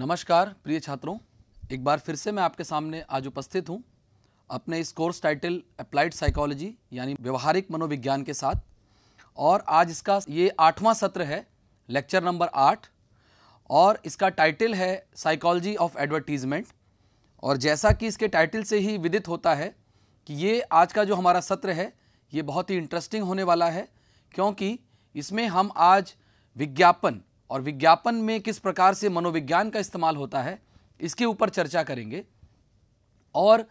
नमस्कार प्रिय छात्रों एक बार फिर से मैं आपके सामने आज उपस्थित हूँ अपने इस कोर्स टाइटल अप्लाइड साइकोलॉजी यानी व्यवहारिक मनोविज्ञान के साथ और आज इसका ये आठवां सत्र है लेक्चर नंबर आठ और इसका टाइटल है साइकोलॉजी ऑफ एडवर्टीज़मेंट और जैसा कि इसके टाइटल से ही विदित होता है कि ये आज का जो हमारा सत्र है ये बहुत ही इंटरेस्टिंग होने वाला है क्योंकि इसमें हम आज विज्ञापन और विज्ञापन में किस प्रकार से मनोविज्ञान का इस्तेमाल होता है इसके ऊपर चर्चा करेंगे और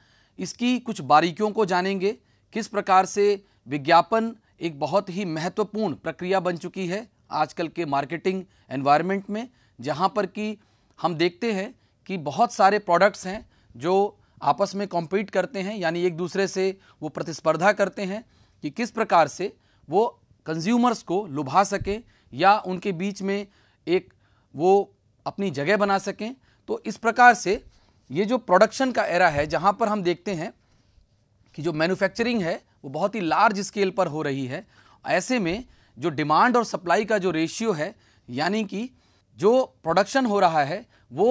इसकी कुछ बारीकियों को जानेंगे किस प्रकार से विज्ञापन एक बहुत ही महत्वपूर्ण प्रक्रिया बन चुकी है आजकल के मार्केटिंग एनवायरनमेंट में जहाँ पर कि हम देखते हैं कि बहुत सारे प्रोडक्ट्स हैं जो आपस में कॉम्पीट करते हैं यानी एक दूसरे से वो प्रतिस्पर्धा करते हैं कि किस प्रकार से वो कंज्यूमर्स को लुभा सकें या उनके बीच में एक वो अपनी जगह बना सकें तो इस प्रकार से ये जो प्रोडक्शन का एरा है जहाँ पर हम देखते हैं कि जो मैन्युफैक्चरिंग है वो बहुत ही लार्ज स्केल पर हो रही है ऐसे में जो डिमांड और सप्लाई का जो रेशियो है यानी कि जो प्रोडक्शन हो रहा है वो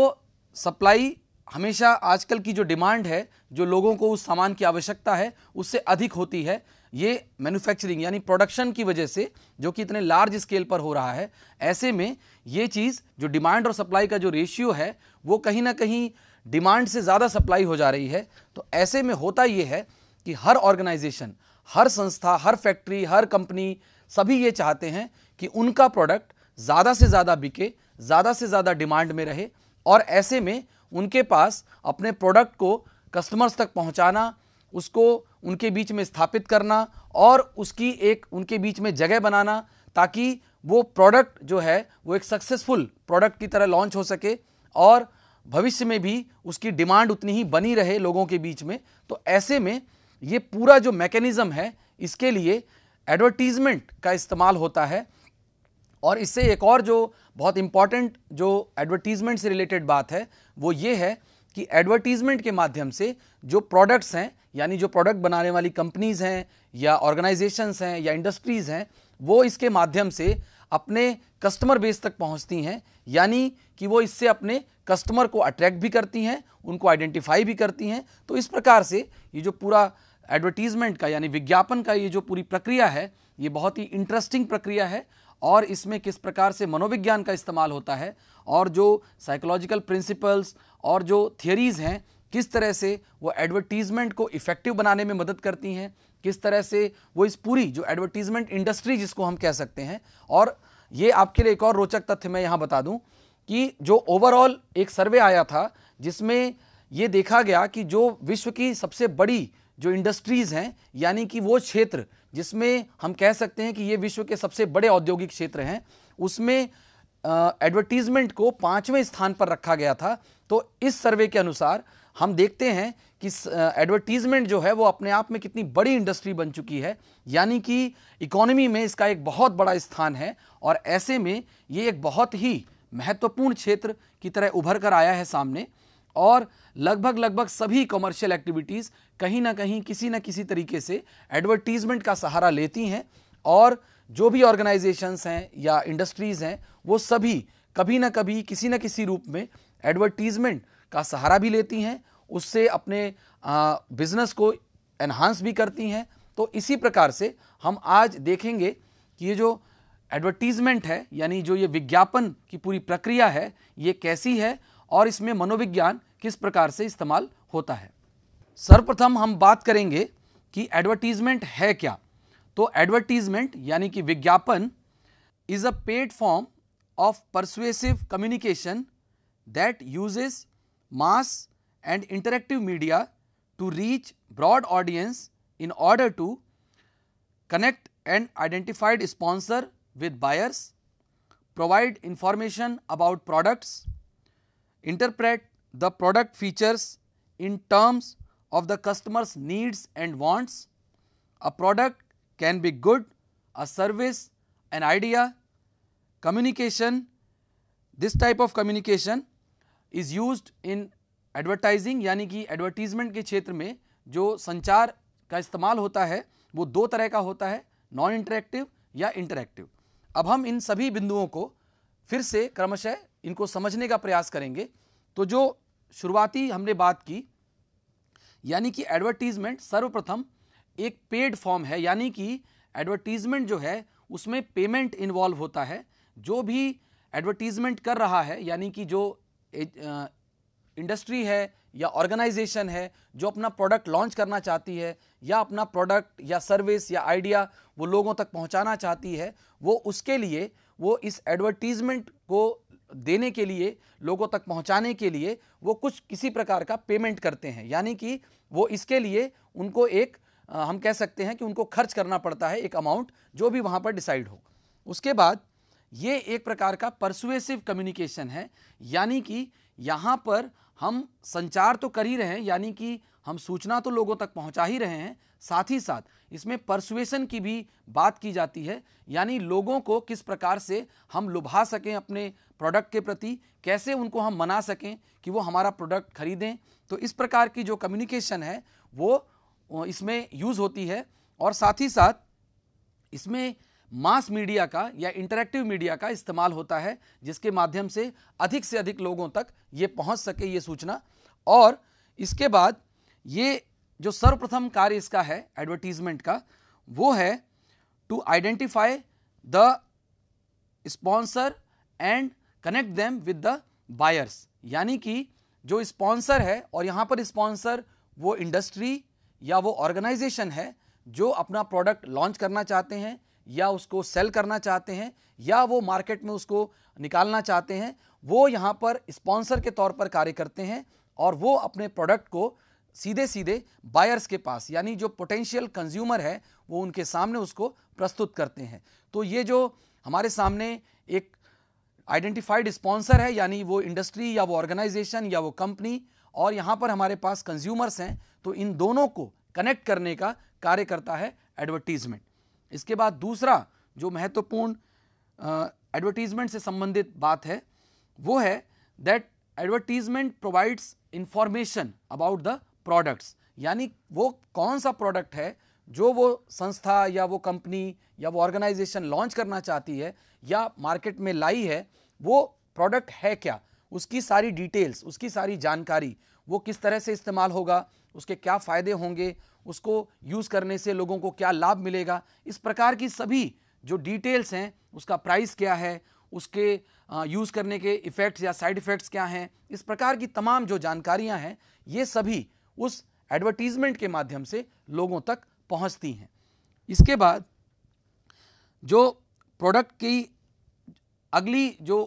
सप्लाई हमेशा आजकल की जो डिमांड है जो लोगों को उस सामान की आवश्यकता है उससे अधिक होती है ये मैन्युफैक्चरिंग यानी प्रोडक्शन की वजह से जो कि इतने लार्ज स्केल पर हो रहा है ऐसे में ये चीज़ जो डिमांड और सप्लाई का जो रेशियो है वो कहीं ना कहीं डिमांड से ज़्यादा सप्लाई हो जा रही है तो ऐसे में होता ये है कि हर ऑर्गेनाइजेशन हर संस्था हर फैक्ट्री हर कंपनी सभी ये चाहते हैं कि उनका प्रोडक्ट ज़्यादा से ज़्यादा बिके ज़्यादा से ज़्यादा डिमांड में रहे और ऐसे में उनके पास अपने प्रोडक्ट को कस्टमर्स तक पहुंचाना उसको उनके बीच में स्थापित करना और उसकी एक उनके बीच में जगह बनाना ताकि वो प्रोडक्ट जो है वो एक सक्सेसफुल प्रोडक्ट की तरह लॉन्च हो सके और भविष्य में भी उसकी डिमांड उतनी ही बनी रहे लोगों के बीच में तो ऐसे में ये पूरा जो मैकेनिज़्म है इसके लिए एडवर्टीज़मेंट का इस्तेमाल होता है और इससे एक और जो बहुत इम्पॉर्टेंट जो एडवर्टीज़मेंट से रिलेटेड बात है वो ये है कि एडवर्टीजमेंट के माध्यम से जो प्रोडक्ट्स हैं यानी जो प्रोडक्ट बनाने वाली कंपनीज हैं या ऑर्गेनाइजेशंस हैं या इंडस्ट्रीज़ हैं वो इसके माध्यम से अपने कस्टमर बेस तक पहुंचती हैं यानी कि वो इससे अपने कस्टमर को अट्रैक्ट भी करती हैं उनको आइडेंटिफाई भी करती हैं तो इस प्रकार से ये जो पूरा एडवर्टीज़मेंट का यानी विज्ञापन का ये जो पूरी प्रक्रिया है ये बहुत ही इंटरेस्टिंग प्रक्रिया है और इसमें किस प्रकार से मनोविज्ञान का इस्तेमाल होता है और जो साइकोलॉजिकल प्रिंसिपल्स और जो थियरीज़ हैं किस तरह से वो एडवर्टीज़मेंट को इफ़ेक्टिव बनाने में मदद करती हैं किस तरह से वो इस पूरी जो एडवर्टीज़मेंट इंडस्ट्री जिसको हम कह सकते हैं और ये आपके लिए एक और रोचक तथ्य मैं यहाँ बता दूँ कि जो ओवरऑल एक सर्वे आया था जिसमें ये देखा गया कि जो विश्व की सबसे बड़ी जो इंडस्ट्रीज़ हैं यानी कि वो क्षेत्र जिसमें हम कह सकते हैं कि ये विश्व के सबसे बड़े औद्योगिक क्षेत्र हैं उसमें एडवर्टीज़मेंट को पाँचवें स्थान पर रखा गया था तो इस सर्वे के अनुसार हम देखते हैं कि एडवर्टीज़मेंट जो है वो अपने आप में कितनी बड़ी इंडस्ट्री बन चुकी है यानी कि इकोनॉमी में इसका एक बहुत बड़ा स्थान है और ऐसे में ये एक बहुत ही महत्वपूर्ण क्षेत्र की तरह उभर कर आया है सामने और लगभग लगभग सभी कमर्शियल एक्टिविटीज़ कहीं ना कहीं किसी ना किसी तरीके से एडवर्टीज़मेंट का सहारा लेती हैं और जो भी ऑर्गेनाइजेशंस हैं या इंडस्ट्रीज़ हैं वो सभी कभी ना कभी किसी ना किसी रूप में एडवर्टीज़मेंट का सहारा भी लेती हैं उससे अपने बिज़नेस को एनहांस भी करती हैं तो इसी प्रकार से हम आज देखेंगे कि ये जो एडवर्टीज़मेंट है यानी जो ये विज्ञापन की पूरी प्रक्रिया है ये कैसी है और इसमें मनोविज्ञान किस प्रकार से इस्तेमाल होता है सर्वप्रथम हम बात करेंगे कि एडवर्टीज़मेंट है क्या तो एडवर्टीज़मेंट यानी कि विज्ञापन is a paid form of persuasive communication that uses mass and interactive media to reach broad audience in order to connect an identified sponsor with buyers, provide information about products, interpret the product features in terms of the customer's needs and wants. A product can be good, a service, an idea, communication, this type of communication is use in advertising यानी कि advertisement के क्षेत्र में जो संचार का इस्तेमाल होता है वो दो तरह का होता है नॉन इंटरेक्टिव या इंटरेक्टिव अब हम इन सभी बिंदुओं को फिर से क्रमशः इनको समझने का प्रयास करेंगे तो जो शुरुआती हमने बात की यानी कि एडवर्टीज़मेंट सर्वप्रथम एक पेड फॉर्म है यानी कि एडवर्टीज़मेंट जो है उसमें पेमेंट इन्वॉल्व होता है जो भी एडवर्टीज़मेंट कर रहा है यानी कि जो इंडस्ट्री है या ऑर्गेनाइजेशन है जो अपना प्रोडक्ट लॉन्च करना चाहती है या अपना प्रोडक्ट या सर्विस या आइडिया वो लोगों तक पहुंचाना चाहती है वो उसके लिए वो इस एडवर्टीज़मेंट को देने के लिए लोगों तक पहुंचाने के लिए वो कुछ किसी प्रकार का पेमेंट करते हैं यानी कि वो इसके लिए उनको एक हम कह सकते हैं कि उनको खर्च करना पड़ता है एक अमाउंट जो भी वहाँ पर डिसाइड हो उसके बाद ये एक प्रकार का परसुएसिव कम्युनिकेशन है यानी कि यहाँ पर हम संचार तो कर ही रहे हैं यानी कि हम सूचना तो लोगों तक पहुँचा ही रहे हैं साथ ही साथ इसमें परसुएसन की भी बात की जाती है यानी लोगों को किस प्रकार से हम लुभा सकें अपने प्रोडक्ट के प्रति कैसे उनको हम मना सकें कि वो हमारा प्रोडक्ट खरीदें तो इस प्रकार की जो कम्युनिकेशन है वो इसमें यूज़ होती है और साथ ही साथ इसमें मास मीडिया का या इंटरेक्टिव मीडिया का इस्तेमाल होता है जिसके माध्यम से अधिक से अधिक लोगों तक ये पहुंच सके ये सूचना और इसके बाद ये जो सर्वप्रथम कार्य इसका है एडवर्टीजमेंट का वो है to identify the sponsor and connect them with the buyers यानी कि जो स्पॉन्सर है और यहाँ पर स्पॉन्सर वो इंडस्ट्री या वो ऑर्गेनाइजेशन है जो अपना प्रोडक्ट लॉन्च करना चाहते हैं या उसको सेल करना चाहते हैं या वो मार्केट में उसको निकालना चाहते हैं वो यहाँ पर स्पॉन्सर के तौर पर कार्य करते हैं और वो अपने प्रोडक्ट को सीधे सीधे बायर्स के पास यानी जो पोटेंशियल कंज्यूमर है वो उनके सामने उसको प्रस्तुत करते हैं तो ये जो हमारे सामने एक आइडेंटिफाइड स्पॉन्सर है यानी वो इंडस्ट्री या वो ऑर्गेनाइजेशन या वो कंपनी और यहाँ पर हमारे पास कंज्यूमर्स हैं तो इन दोनों को कनेक्ट करने का कार्य करता है एडवर्टीजमेंट इसके बाद दूसरा जो महत्वपूर्ण एडवर्टीजमेंट से संबंधित बात है वो है that advertisement provides information about the products यानी वो कौन सा प्रोडक्ट है जो वो संस्था या वो कंपनी या वो ऑर्गेनाइजेशन लॉन्च करना चाहती है या मार्केट में लाई है वो प्रोडक्ट है क्या उसकी सारी डिटेल्स उसकी सारी जानकारी वो किस तरह से इस्तेमाल होगा उसके क्या फ़ायदे होंगे उसको यूज़ करने से लोगों को क्या लाभ मिलेगा इस प्रकार की सभी जो डिटेल्स हैं उसका प्राइस क्या है उसके यूज़ करने के इफ़ेक्ट्स या साइड इफ़ेक्ट्स क्या हैं इस प्रकार की तमाम जो जानकारियां हैं ये सभी उस एडवर्टीज़मेंट के माध्यम से लोगों तक पहुंचती हैं इसके बाद जो प्रोडक्ट की अगली जो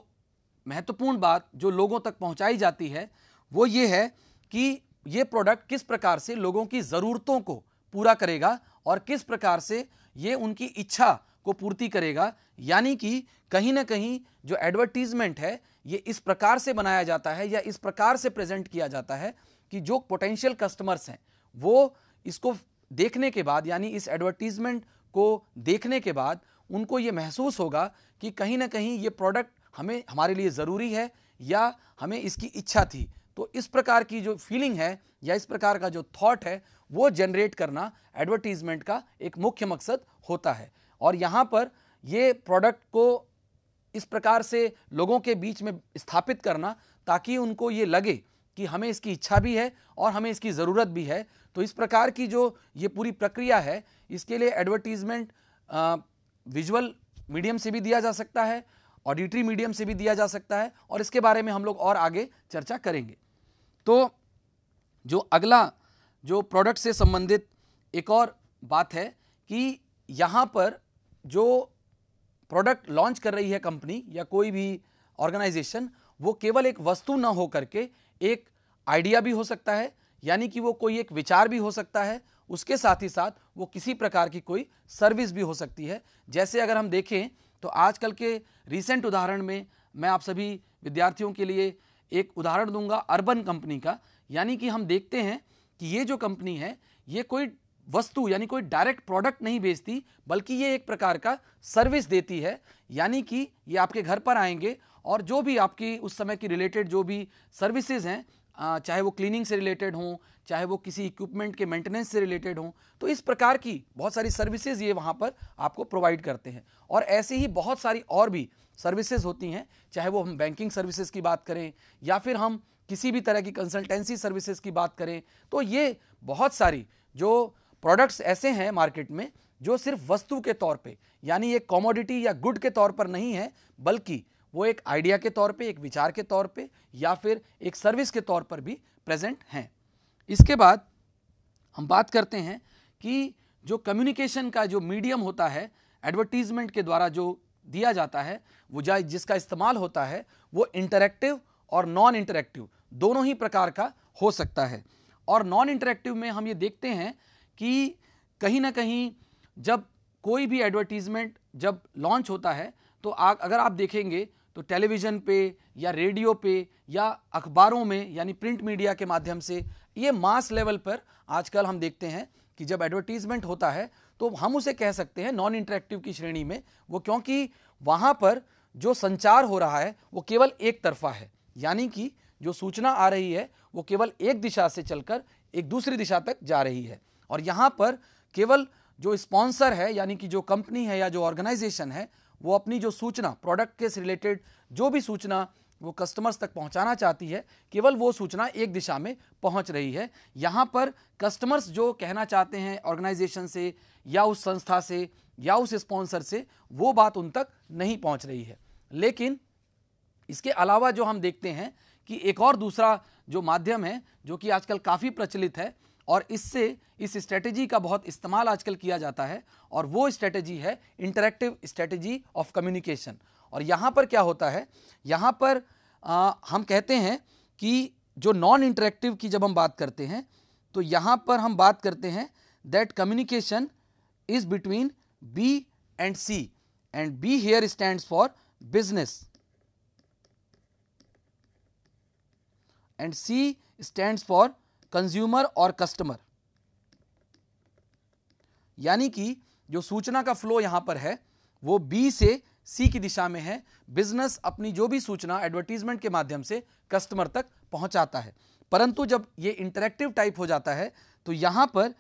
महत्वपूर्ण बात जो लोगों तक पहुंचाई जाती है वो ये है कि ये प्रोडक्ट किस प्रकार से लोगों की ज़रूरतों को पूरा करेगा और किस प्रकार से ये उनकी इच्छा को पूर्ति करेगा यानी कि कहीं ना कहीं जो एडवर्टीज़मेंट है ये इस प्रकार से बनाया जाता है या इस प्रकार से प्रेजेंट किया जाता है कि जो पोटेंशियल कस्टमर्स हैं वो इसको देखने के बाद यानी इस एडवर्टीज़मेंट को देखने के बाद उनको ये महसूस होगा कि कहीं ना कहीं ये प्रोडक्ट हमें हमारे लिए ज़रूरी है या हमें इसकी इच्छा थी तो इस प्रकार की जो फीलिंग है या इस प्रकार का जो थॉट है वो जनरेट करना एडवर्टीजमेंट का एक मुख्य मकसद होता है और यहाँ पर ये प्रोडक्ट को इस प्रकार से लोगों के बीच में स्थापित करना ताकि उनको ये लगे कि हमें इसकी इच्छा भी है और हमें इसकी ज़रूरत भी है तो इस प्रकार की जो ये पूरी प्रक्रिया है इसके लिए एडवर्टीज़मेंट विजुअल मीडियम से भी दिया जा सकता है ऑडिटरी मीडियम से भी दिया जा सकता है और इसके बारे में हम लोग और आगे चर्चा करेंगे तो जो अगला जो प्रोडक्ट से संबंधित एक और बात है कि यहाँ पर जो प्रोडक्ट लॉन्च कर रही है कंपनी या कोई भी ऑर्गेनाइजेशन वो केवल एक वस्तु ना हो करके एक आइडिया भी हो सकता है यानी कि वो कोई एक विचार भी हो सकता है उसके साथ ही साथ वो किसी प्रकार की कोई सर्विस भी हो सकती है जैसे अगर हम देखें तो आजकल के रिसेंट उदाहरण में मैं आप सभी विद्यार्थियों के लिए एक उदाहरण दूंगा अर्बन कंपनी का यानी कि हम देखते हैं कि ये जो कंपनी है ये कोई वस्तु यानी कोई डायरेक्ट प्रोडक्ट नहीं बेचती बल्कि ये एक प्रकार का सर्विस देती है यानी कि ये आपके घर पर आएंगे और जो भी आपकी उस समय की रिलेटेड जो भी सर्विसेज हैं चाहे वो क्लीनिंग से रिलेटेड हों चाहे वो किसी इक्विपमेंट के मेंटेनेंस से रिलेटेड हों तो इस प्रकार की बहुत सारी सर्विसेज ये वहाँ पर आपको प्रोवाइड करते हैं और ऐसे ही बहुत सारी और भी सर्विसेज होती हैं चाहे वो हम बैंकिंग सर्विसेज की बात करें या फिर हम किसी भी तरह की कंसल्टेंसी सर्विसेज की बात करें तो ये बहुत सारी जो प्रोडक्ट्स ऐसे हैं मार्केट में जो सिर्फ वस्तु के तौर पे यानी एक कॉमोडिटी या गुड के तौर पर नहीं है बल्कि वो एक आइडिया के तौर पे एक विचार के तौर पे या फिर एक सर्विस के तौर पर भी प्रेजेंट हैं इसके बाद हम बात करते हैं कि जो कम्युनिकेशन का जो मीडियम होता है एडवर्टीज़मेंट के द्वारा जो दिया जाता है वो जिसका इस्तेमाल होता है वो इंटरेक्टिव और नॉन इंटरेक्टिव दोनों ही प्रकार का हो सकता है और नॉन इंटरेक्टिव में हम ये देखते हैं कि कहीं ना कहीं जब कोई भी एडवर्टीज़मेंट जब लॉन्च होता है तो आ, अगर आप देखेंगे तो टेलीविज़न पे या रेडियो पे या अखबारों में यानी प्रिंट मीडिया के माध्यम से ये मास लेवल पर आजकल हम देखते हैं कि जब एडवर्टीज़मेंट होता है तो हम उसे कह सकते हैं नॉन इंटरेक्टिव की श्रेणी में वो क्योंकि वहाँ पर जो संचार हो रहा है वो केवल एक तरफा है यानी कि जो सूचना आ रही है वो केवल एक दिशा से चलकर एक दूसरी दिशा तक जा रही है और यहाँ पर केवल जो स्पॉन्सर है यानी कि जो कंपनी है या जो ऑर्गेनाइजेशन है वो अपनी जो सूचना प्रोडक्ट के से रिलेटेड जो भी सूचना वो कस्टमर्स तक पहुंचाना चाहती है केवल वो सूचना एक दिशा में पहुंच रही है यहाँ पर कस्टमर्स जो कहना चाहते हैं ऑर्गेनाइजेशन से या उस संस्था से या उस स्पॉन्सर से वो बात उन तक नहीं पहुंच रही है लेकिन इसके अलावा जो हम देखते हैं कि एक और दूसरा जो माध्यम है जो कि आजकल काफ़ी प्रचलित है और इससे इस स्ट्रेटजी का बहुत इस्तेमाल आजकल किया जाता है और वो स्ट्रेटजी है इंटरेक्टिव स्ट्रेटजी ऑफ कम्युनिकेशन और यहाँ पर क्या होता है यहाँ पर आ, हम कहते हैं कि जो नॉन इंटरेक्टिव की जब हम बात करते हैं तो यहाँ पर हम बात करते हैं that communication is between B and C and B here stands for business and C stands for consumer or customer यानी कि जो सूचना का फ्लो यहाँ पर है वो B से सी की दिशा में है बिजनेस अपनी जो भी सूचना एडवर्टीजमेंट के माध्यम से कस्टमर तक पहुंचाता है परंतु जब ये इंटरेक्टिव टाइप हो जाता है तो यहाँ पर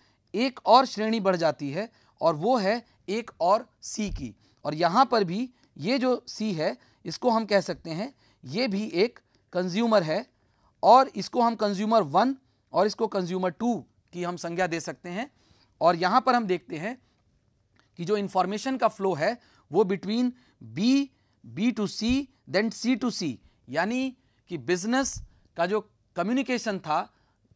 एक और श्रेणी बढ़ जाती है और वो है एक और सी की और यहाँ पर भी ये जो सी है इसको हम कह सकते हैं ये भी एक कंज्यूमर है और इसको हम कंज्यूमर वन और इसको कंज्यूमर टू की हम संज्ञा दे सकते हैं और यहाँ पर हम देखते हैं कि जो इन्फॉर्मेशन का फ्लो है वो between B B to C then C to C यानी कि बिजनेस का जो कम्युनिकेशन था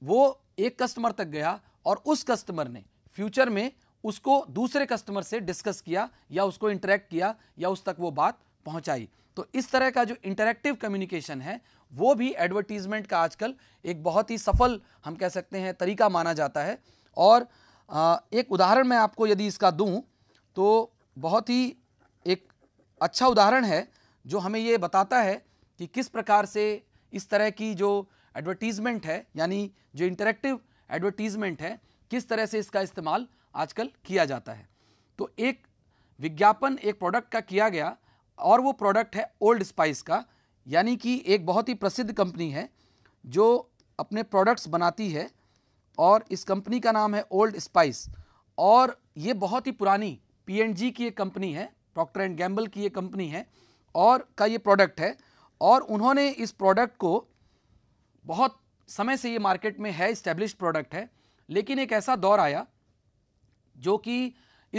वो एक कस्टमर तक गया और उस कस्टमर ने फ्यूचर में उसको दूसरे कस्टमर से डिस्कस किया या उसको इंटरेक्ट किया या उस तक वो बात पहुंचाई तो इस तरह का जो इंटरेक्टिव कम्युनिकेशन है वो भी एडवर्टीज़मेंट का आजकल एक बहुत ही सफल हम कह सकते हैं तरीका माना जाता है और एक उदाहरण मैं आपको यदि इसका दूं तो बहुत ही एक अच्छा उदाहरण है जो हमें ये बताता है कि किस प्रकार से इस तरह की जो एडवर्टीज़मेंट है यानी जो इंटरेक्टिव एडवर्टीज़मेंट है किस तरह से इसका इस्तेमाल आजकल किया जाता है तो एक विज्ञापन एक प्रोडक्ट का किया गया और वो प्रोडक्ट है ओल्ड स्पाइस का यानी कि एक बहुत ही प्रसिद्ध कंपनी है जो अपने प्रोडक्ट्स बनाती है और इस कंपनी का नाम है ओल्ड स्पाइस और ये बहुत ही पुरानी पीएनजी की एक कंपनी है डॉक्टर एंड गैम्बल की ये कंपनी है और का ये प्रोडक्ट है और उन्होंने इस प्रोडक्ट को बहुत समय से ये मार्केट में है इस्टेब्लिश प्रोडक्ट है लेकिन एक ऐसा दौर आया जो कि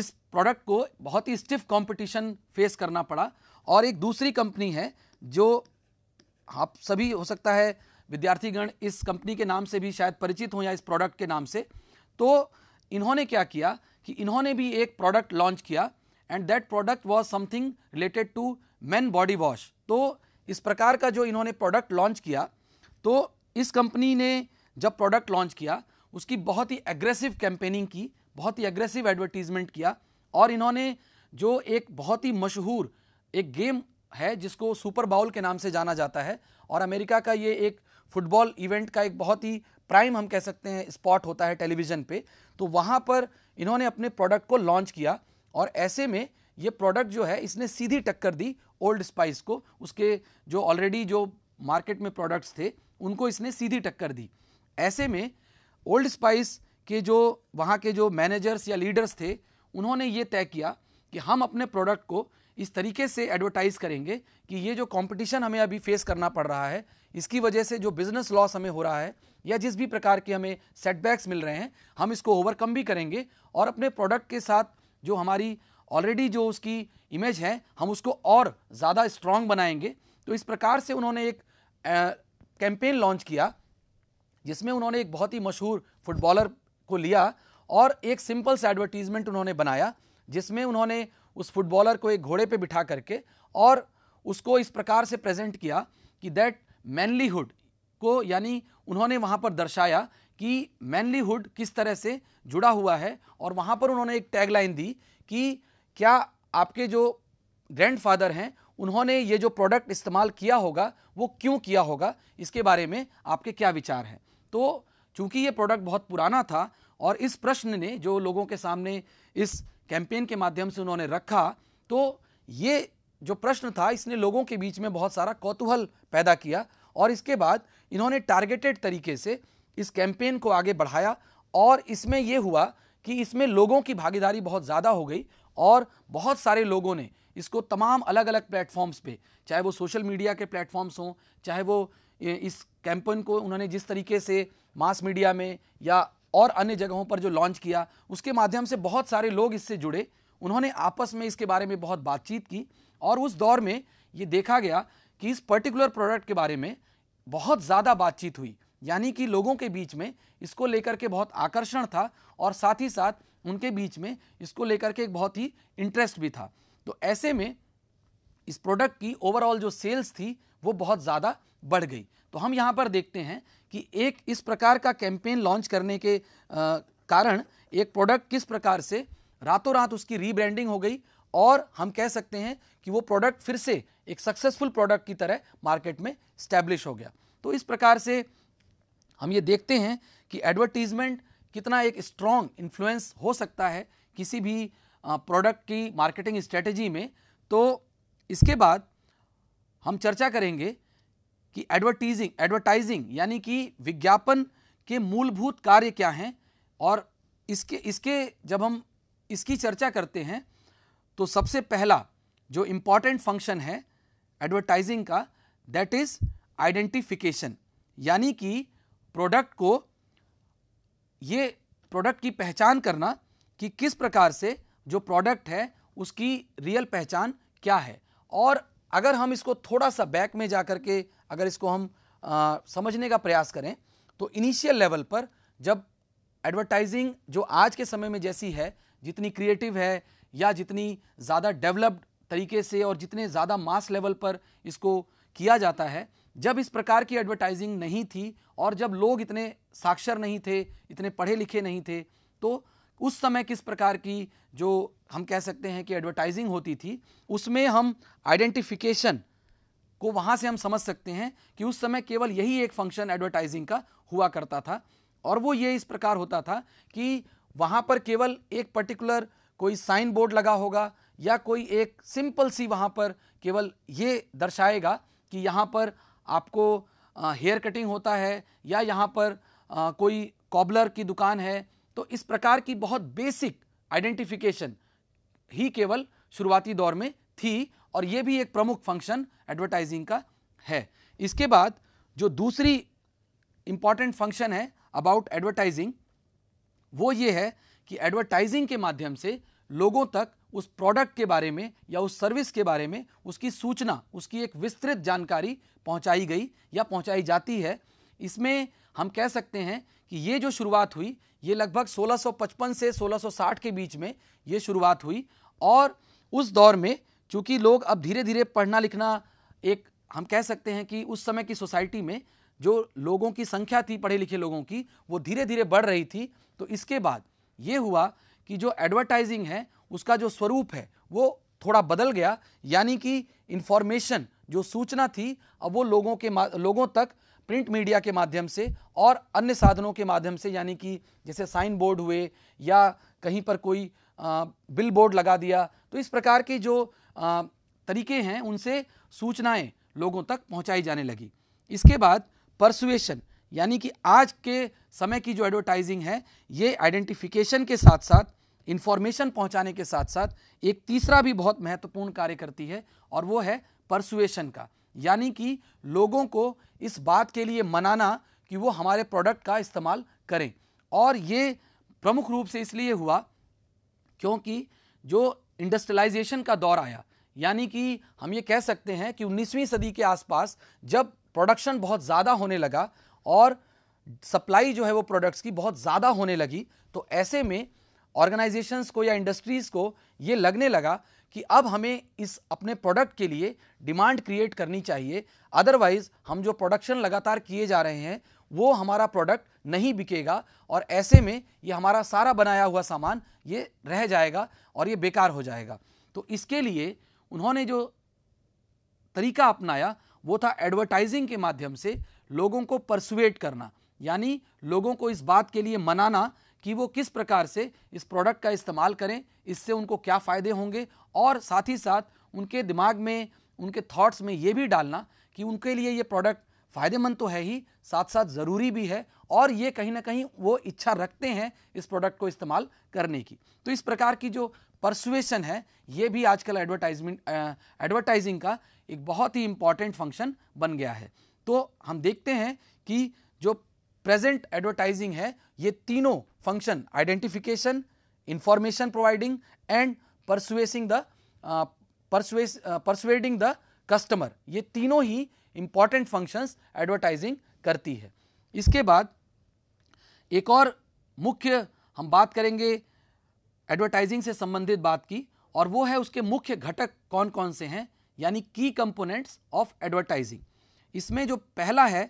इस प्रोडक्ट को बहुत ही स्टिफ कंपटीशन फेस करना पड़ा और एक दूसरी कंपनी है जो आप सभी हो सकता है विद्यार्थीगण इस कंपनी के नाम से भी शायद परिचित हों या इस प्रोडक्ट के नाम से तो इन्होंने क्या किया कि इन्होंने भी एक प्रोडक्ट लॉन्च किया and that product was something related to man body wash तो इस प्रकार का जो इन्होंने प्रोडक्ट लॉन्च किया तो इस कंपनी ने जब प्रोडक्ट लॉन्च किया उसकी बहुत ही एग्रेसिव कैंपेनिंग की बहुत ही अग्रेसिव एडवर्टीज़मेंट किया और इन्होंने जो एक बहुत ही मशहूर एक गेम है जिसको सुपर बाउल के नाम से जाना जाता है और अमेरिका का ये एक फुटबॉल इवेंट का एक बहुत ही प्राइम हम कह सकते हैं स्पॉट होता है टेलीविज़न पे तो वहाँ पर इन्होंने अपने प्रोडक्ट को लॉन्च किया और ऐसे में ये प्रोडक्ट जो है इसने सीधी टक्कर दी ओल्ड स्पाइस को उसके जो ऑलरेडी जो मार्केट में प्रोडक्ट्स थे उनको इसने सीधी टक्कर दी ऐसे में ओल्ड स्पाइस कि जो वहाँ के जो मैनेजर्स या लीडर्स थे उन्होंने ये तय किया कि हम अपने प्रोडक्ट को इस तरीके से एडवर्टाइज़ करेंगे कि ये जो कंपटीशन हमें अभी फेस करना पड़ रहा है इसकी वजह से जो बिज़नेस लॉस हमें हो रहा है या जिस भी प्रकार के हमें सेटबैक्स मिल रहे हैं हम इसको ओवरकम भी करेंगे और अपने प्रोडक्ट के साथ जो हमारी ऑलरेडी जो उसकी इमेज है हम उसको और ज़्यादा स्ट्रांग बनाएंगे तो इस प्रकार से उन्होंने एक कैंपेन लॉन्च किया जिसमें उन्होंने एक बहुत ही मशहूर फुटबॉलर को लिया और एक सिंपल सा एडवर्टीजमेंट उन्होंने बनाया जिसमें उन्होंने उस फुटबॉलर को एक घोड़े पे बिठा करके और उसको इस प्रकार से प्रेजेंट किया कि दैट मैनलीहुड को यानी उन्होंने वहाँ पर दर्शाया कि मैनलीहुड किस तरह से जुड़ा हुआ है और वहाँ पर उन्होंने एक टैगलाइन दी कि क्या आपके जो ग्रैंडफादर हैं उन्होंने ये जो प्रोडक्ट इस्तेमाल किया होगा वो क्यों किया होगा इसके बारे में आपके क्या विचार हैं तो चूंकि ये प्रोडक्ट बहुत पुराना था और इस प्रश्न ने जो लोगों के सामने इस कैंपेन के माध्यम से उन्होंने रखा तो ये जो प्रश्न था इसने लोगों के बीच में बहुत सारा कौतूहल पैदा किया और इसके बाद इन्होंने टारगेटेड तरीके से इस कैंपेन को आगे बढ़ाया और इसमें यह हुआ कि इसमें लोगों की भागीदारी बहुत ज़्यादा हो गई और बहुत सारे लोगों ने इसको तमाम अलग अलग प्लेटफॉर्म्स पे चाहे वो सोशल मीडिया के प्लेटफॉर्म्स हों चाहे वो इस कैंपेन को उन्होंने जिस तरीके से मास मीडिया में या और अन्य जगहों पर जो लॉन्च किया उसके माध्यम से बहुत सारे लोग इससे जुड़े उन्होंने आपस में इसके बारे में बहुत बातचीत की और उस दौर में ये देखा गया कि इस पर्टिकुलर प्रोडक्ट के बारे में बहुत ज़्यादा बातचीत हुई यानी कि लोगों के बीच में इसको लेकर के बहुत आकर्षण था और साथ ही साथ उनके बीच में इसको लेकर के एक बहुत ही इंटरेस्ट भी था तो ऐसे में इस प्रोडक्ट की ओवरऑल जो सेल्स थी वो बहुत ज़्यादा बढ़ गई तो हम यहाँ पर देखते हैं कि एक इस प्रकार का कैंपेन लॉन्च करने के आ, कारण एक प्रोडक्ट किस प्रकार से रातों रात उसकी रीब्रांडिंग हो गई और हम कह सकते हैं कि वो प्रोडक्ट फिर से एक सक्सेसफुल प्रोडक्ट की तरह मार्केट में स्टैब्लिश हो गया तो इस प्रकार से हम ये देखते हैं कि एडवर्टीज़मेंट कितना एक स्ट्रॉन्ग इन्फ्लुएंस हो सकता है किसी भी प्रोडक्ट की मार्केटिंग स्ट्रेटजी में तो इसके बाद हम चर्चा करेंगे कि एडवर्टीजिंग एडवर्टाइजिंग यानी कि विज्ञापन के मूलभूत कार्य क्या हैं और इसके इसके जब हम इसकी चर्चा करते हैं तो सबसे पहला जो इम्पॉर्टेंट फंक्शन है एडवर्टाइजिंग का दैट इज़ आइडेंटिफिकेशन यानी कि प्रोडक्ट को ये प्रोडक्ट की पहचान करना कि किस प्रकार से जो प्रोडक्ट है उसकी रियल पहचान क्या है और अगर हम इसको थोड़ा सा बैक में जा कर के अगर इसको हम आ, समझने का प्रयास करें तो इनिशियल लेवल पर जब एडवर्टाइजिंग जो आज के समय में जैसी है जितनी क्रिएटिव है या जितनी ज़्यादा डेवलप्ड तरीके से और जितने ज़्यादा मास लेवल पर इसको किया जाता है जब इस प्रकार की एडवर्टाइजिंग नहीं थी और जब लोग इतने साक्षर नहीं थे इतने पढ़े लिखे नहीं थे तो उस समय किस प्रकार की जो हम कह सकते हैं कि एडवर्टाइजिंग होती थी उसमें हम आइडेंटिफिकेशन को वहां से हम समझ सकते हैं कि उस समय केवल यही एक फंक्शन एडवर्टाइजिंग का हुआ करता था और वो ये इस प्रकार होता था कि वहां पर केवल एक पर्टिकुलर कोई साइन बोर्ड लगा होगा या कोई एक सिंपल सी वहां पर केवल ये दर्शाएगा कि यहाँ पर आपको हेयर कटिंग होता है या यहाँ पर आ, कोई कॉबलर की दुकान है तो इस प्रकार की बहुत बेसिक आइडेंटिफिकेशन ही केवल शुरुआती दौर में थी और ये भी एक प्रमुख फंक्शन एडवर्टाइजिंग का है इसके बाद जो दूसरी इम्पॉर्टेंट फंक्शन है अबाउट एडवर्टाइजिंग वो ये है कि एडवर्टाइजिंग के माध्यम से लोगों तक उस प्रोडक्ट के बारे में या उस सर्विस के बारे में उसकी सूचना उसकी एक विस्तृत जानकारी पहुंचाई गई या पहुंचाई जाती है इसमें हम कह सकते हैं कि ये जो शुरुआत हुई ये लगभग 1655 से 1660 के बीच में ये शुरुआत हुई और उस दौर में क्योंकि लोग अब धीरे धीरे पढ़ना लिखना एक हम कह सकते हैं कि उस समय की सोसाइटी में जो लोगों की संख्या थी पढ़े लिखे लोगों की वो धीरे धीरे बढ़ रही थी तो इसके बाद ये हुआ कि जो एडवर्टाइजिंग है उसका जो स्वरूप है वो थोड़ा बदल गया यानी कि इन्फॉर्मेशन जो सूचना थी अब वो लोगों के लोगों तक प्रिंट मीडिया के माध्यम से और अन्य साधनों के माध्यम से यानी कि जैसे साइन बोर्ड हुए या कहीं पर कोई बिल बोर्ड लगा दिया तो इस प्रकार की जो तरीके हैं उनसे सूचनाएं लोगों तक पहुंचाई जाने लगी इसके बाद परसुएशन यानी कि आज के समय की जो एडवर्टाइजिंग है ये आइडेंटिफिकेशन के साथ साथ इन्फॉर्मेशन पहुंचाने के साथ साथ एक तीसरा भी बहुत महत्वपूर्ण कार्य करती है और वो है परसुएशन का यानी कि लोगों को इस बात के लिए मनाना कि वो हमारे प्रोडक्ट का इस्तेमाल करें और ये प्रमुख रूप से इसलिए हुआ क्योंकि जो इंडस्ट्रियलाइजेशन का दौर आया यानी कि हम ये कह सकते हैं कि 19वीं सदी के आसपास जब प्रोडक्शन बहुत ज़्यादा होने लगा और सप्लाई जो है वो प्रोडक्ट्स की बहुत ज़्यादा होने लगी तो ऐसे में ऑर्गेनाइजेशंस को या इंडस्ट्रीज़ को ये लगने लगा कि अब हमें इस अपने प्रोडक्ट के लिए डिमांड क्रिएट करनी चाहिए अदरवाइज़ हम जो प्रोडक्शन लगातार किए जा रहे हैं वो हमारा प्रोडक्ट नहीं बिकेगा और ऐसे में ये हमारा सारा बनाया हुआ सामान ये रह जाएगा और ये बेकार हो जाएगा तो इसके लिए उन्होंने जो तरीका अपनाया वो था एडवर्टाइजिंग के माध्यम से लोगों को परसुएट करना यानी लोगों को इस बात के लिए मनाना कि वो किस प्रकार से इस प्रोडक्ट का इस्तेमाल करें इससे उनको क्या फ़ायदे होंगे और साथ ही साथ उनके दिमाग में उनके थॉट्स में ये भी डालना कि उनके लिए ये प्रोडक्ट फ़ायदेमंद तो है ही साथ साथ ज़रूरी भी है और ये कहीं ना कहीं वो इच्छा रखते हैं इस प्रोडक्ट को इस्तेमाल करने की तो इस प्रकार की जो परसुएशन है ये भी आजकल एडवर्टाइजमेंट एडवर्टाइजिंग का एक बहुत ही इम्पॉर्टेंट फंक्शन बन गया है तो हम देखते हैं कि जो प्रेजेंट एडवर्टाइजिंग है ये तीनों function identification information providing and persuading the persuade persuading the customer ये तीनों ही इम्पॉर्टेंट फंक्शंस एडवर्टाइजिंग करती है इसके बाद एक और मुख्य हम बात करेंगे एडवर्टाइजिंग से संबंधित बात की और वो है उसके मुख्य घटक कौन कौन से हैं यानी की कंपोनेंट्स ऑफ एडवर्टाइजिंग इसमें जो पहला है